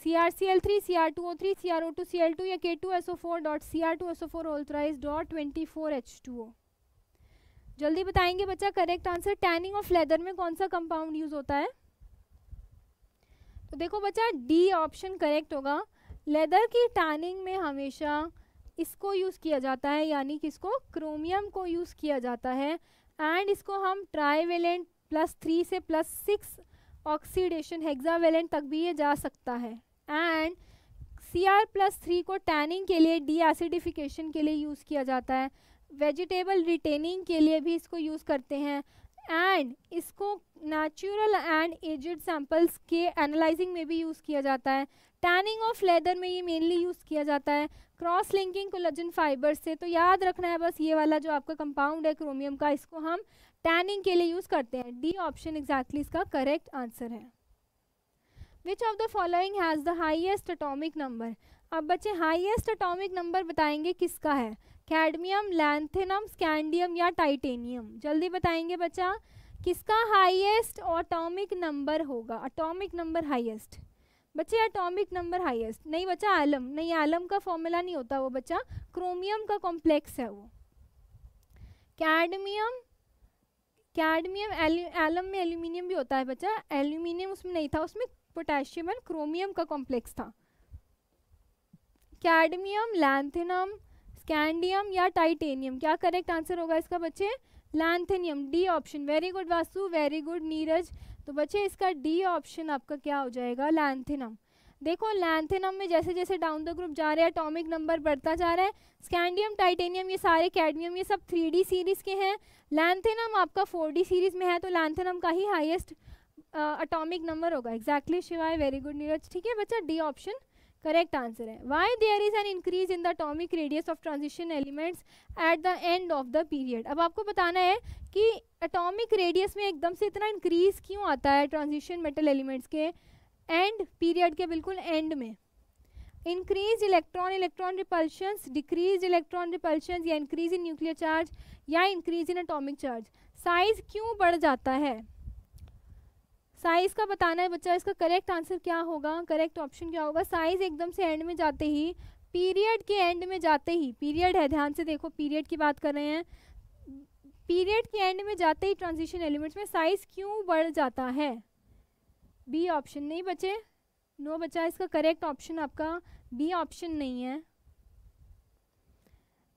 C R C L three C R two O three C R O two C L two या K two S O four dot C R two S O four otherwise dot twenty four H two O जल्दी बताएंगे बच्चा correct answer tanning of leather में कौन सा कंपाउंड यूज होता है तो देखो बच्चा डी ऑप्शन करेक्ट होगा लेदर की टैनिंग में हमेशा इसको यूज़ किया जाता है यानी कि इसको क्रोमियम को यूज़ किया जाता है एंड इसको हम ट्राईवेलेंट प्लस थ्री से प्लस सिक्स ऑक्सीडेशन हेक्सावेलेंट तक भी ये जा सकता है and C R plus three को टैनिंग के लिए डी एसिडिफिकेशन के लिए यूज़ किया जाता है वेजिटेबल रिटेनिंग के लिए भी इसको यूज़ करते हैं एंड इसको नेचुरल एंड एजड सैम्पल्स के एनालाइजिंग में भी यूज़ किया जाता है टैनिंग ऑफ लेदर में ये मेनली यूज़ किया जाता है क्रॉस लिंकिंग कोलेजन फाइबर से तो याद रखना है बस ये वाला जो आपका कंपाउंड है क्रोमियम का इसको हम टैनिंग के लिए यूज़ करते हैं डी ऑप्शन एग्जैक्टली इसका करेक्ट आंसर है which of the following has the highest atomic number अब बच्चे हाइएस्ट अटोमिक नंबर बताएंगे किसका है कैडमियम लैंथेनम स्कैंडियम या टाइटेनियम जल्दी बताएंगे बच्चा किसका हाइएस्ट ऑटोमिक नंबर होगा अटोमिक नंबर हाइएस्ट बच्चे एटॉमिक नंबर हाईएस्ट नहीं बच्चा आलम नहीं आलम का फॉर्मूला नहीं होता वो बच्चा क्रोमियम का कॉम्प्लेक्स है वो कैडमियम कैडमियम एलम में एल्यूमिनियम भी होता है बच्चा एल्यूमिनियम उसमें नहीं था उसमें पोटेशियम एंड क्रोमियम का कॉम्प्लेक्स था कैडमियम लैंथेनम स्कैंडियम या टाइटेनियम क्या करेक्ट आंसर होगा इसका बच्चे lanthanum D option very good Vasu very good Neeraj तो बच्चे इसका डी ऑप्शन आपका क्या हो जाएगा लैंथिनम देखो लैंथिनम में जैसे जैसे डाउन द ग्रुप जा रहे हैं अटोमिक नंबर बढ़ता जा रहा है स्कैंडियम टाइटेनियम ये सारे कैडमियम ये सब थ्री सीरीज़ के हैं लैंथिनम आपका फोर सीरीज़ में है तो लैंथिनम का ही हाइएस्ट अटोमिक नंबर होगा exactly Shivay very good Neeraj ठीक है बच्चा D option correct answer hai why there is an increase in the atomic radius of transition elements at the end of the period अब आपको बताना है कि atomic radius में एकदम से इतना increase क्यों आता है transition metal elements के end period के बिल्कुल end में increased electron electron repulsions decreased electron repulsions या increase in nuclear charge या increase in atomic charge size क्यों बढ़ जाता है साइज का बताना है बच्चा इसका करेक्ट आंसर क्या होगा करेक्ट ऑप्शन क्या होगा साइज एकदम से एंड में जाते ही पीरियड के एंड में जाते ही पीरियड है ध्यान से देखो पीरियड की बात कर रहे हैं पीरियड के एंड में जाते ही ट्रांजिशन एलिमेंट्स में साइज क्यों बढ़ जाता है बी ऑप्शन नहीं बचे नो बच्चा इसका करेक्ट ऑप्शन आपका बी ऑप्शन नहीं है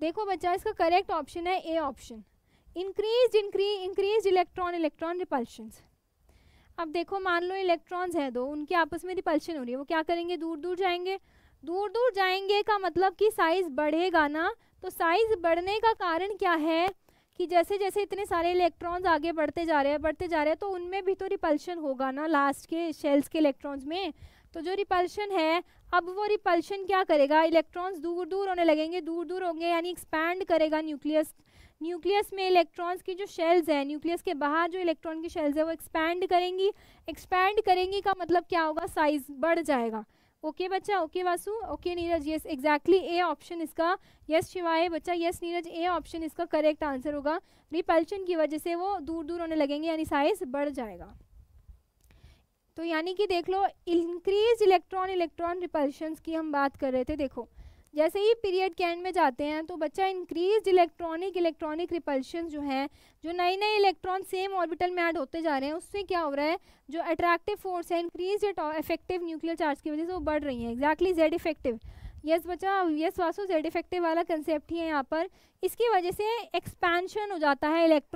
देखो बच्चा इसका करेक्ट ऑप्शन है A option increase increase increase electron electron repulsions अब देखो मान लो इलेक्ट्रॉन्स है दो उनके आपस में रिपल्शन हो रही है वो क्या करेंगे दूर दूर जाएंगे दूर दूर जाएंगे का मतलब कि साइज़ बढ़ेगा ना तो साइज़ बढ़ने का कारण क्या है कि जैसे जैसे इतने सारे इलेक्ट्रॉन्स आगे बढ़ते जा रहे हैं बढ़ते जा रहे हैं तो उनमें भी तो रिपल्शन होगा ना लास्ट के शेल्स के इलेक्ट्रॉन्स में तो जो रिपल्शन है अब वो रिपल्शन क्या करेगा इलेक्ट्रॉन्स दूर दूर होने लगेंगे दूर दूर होंगे यानी एक्सपैंड करेगा न्यूक्लियस न्यूक्लियस में इलेक्ट्रॉन्स की जो शेल्स हैं न्यूक्लियस के बाहर जो इलेक्ट्रॉन की शेल्स है वो एक्सपैंड करेंगी एक्सपैंड करेंगी का मतलब क्या होगा साइज बढ़ जाएगा ओके okay, बच्चा okay okay, Vasu okay okay, Neeraj yes exactly A option इसका यस शिवाय बच्चा यस नीरज ए ऑप्शन इसका करेक्ट आंसर होगा रिपल्शन की वजह से वो दूर दूर होने लगेंगे यानी साइज बढ़ जाएगा तो यानी कि देख लो इंक्रीज इलेक्ट्रॉन इलेक्ट्रॉन रिपल्शन की हम बात कर रहे थे देखो जैसे ही पीरियड के एंड में जाते हैं तो बच्चा इंक्रीज इलेक्ट्रॉनिक इलेक्ट्रॉनिक रिपल्शन जो हैं जो नए नए इलेक्ट्रॉन सेम ऑर्बिटल में ऐड होते जा रहे हैं उससे क्या हो रहा है जो अट्रैक्टिव फोर्स है इंक्रीज इफेक्टिव न्यूक्लियर चार्ज की वजह से वो बढ़ रही है एग्जैक्टली जेड इफेक्टिव यस बच्चा यस वासो जेड इफेक्टिव वाला कंसेप्ट ही है यहाँ पर इसकी वजह से एक्सपेंशन हो जाता है इलेक्ट्रॉन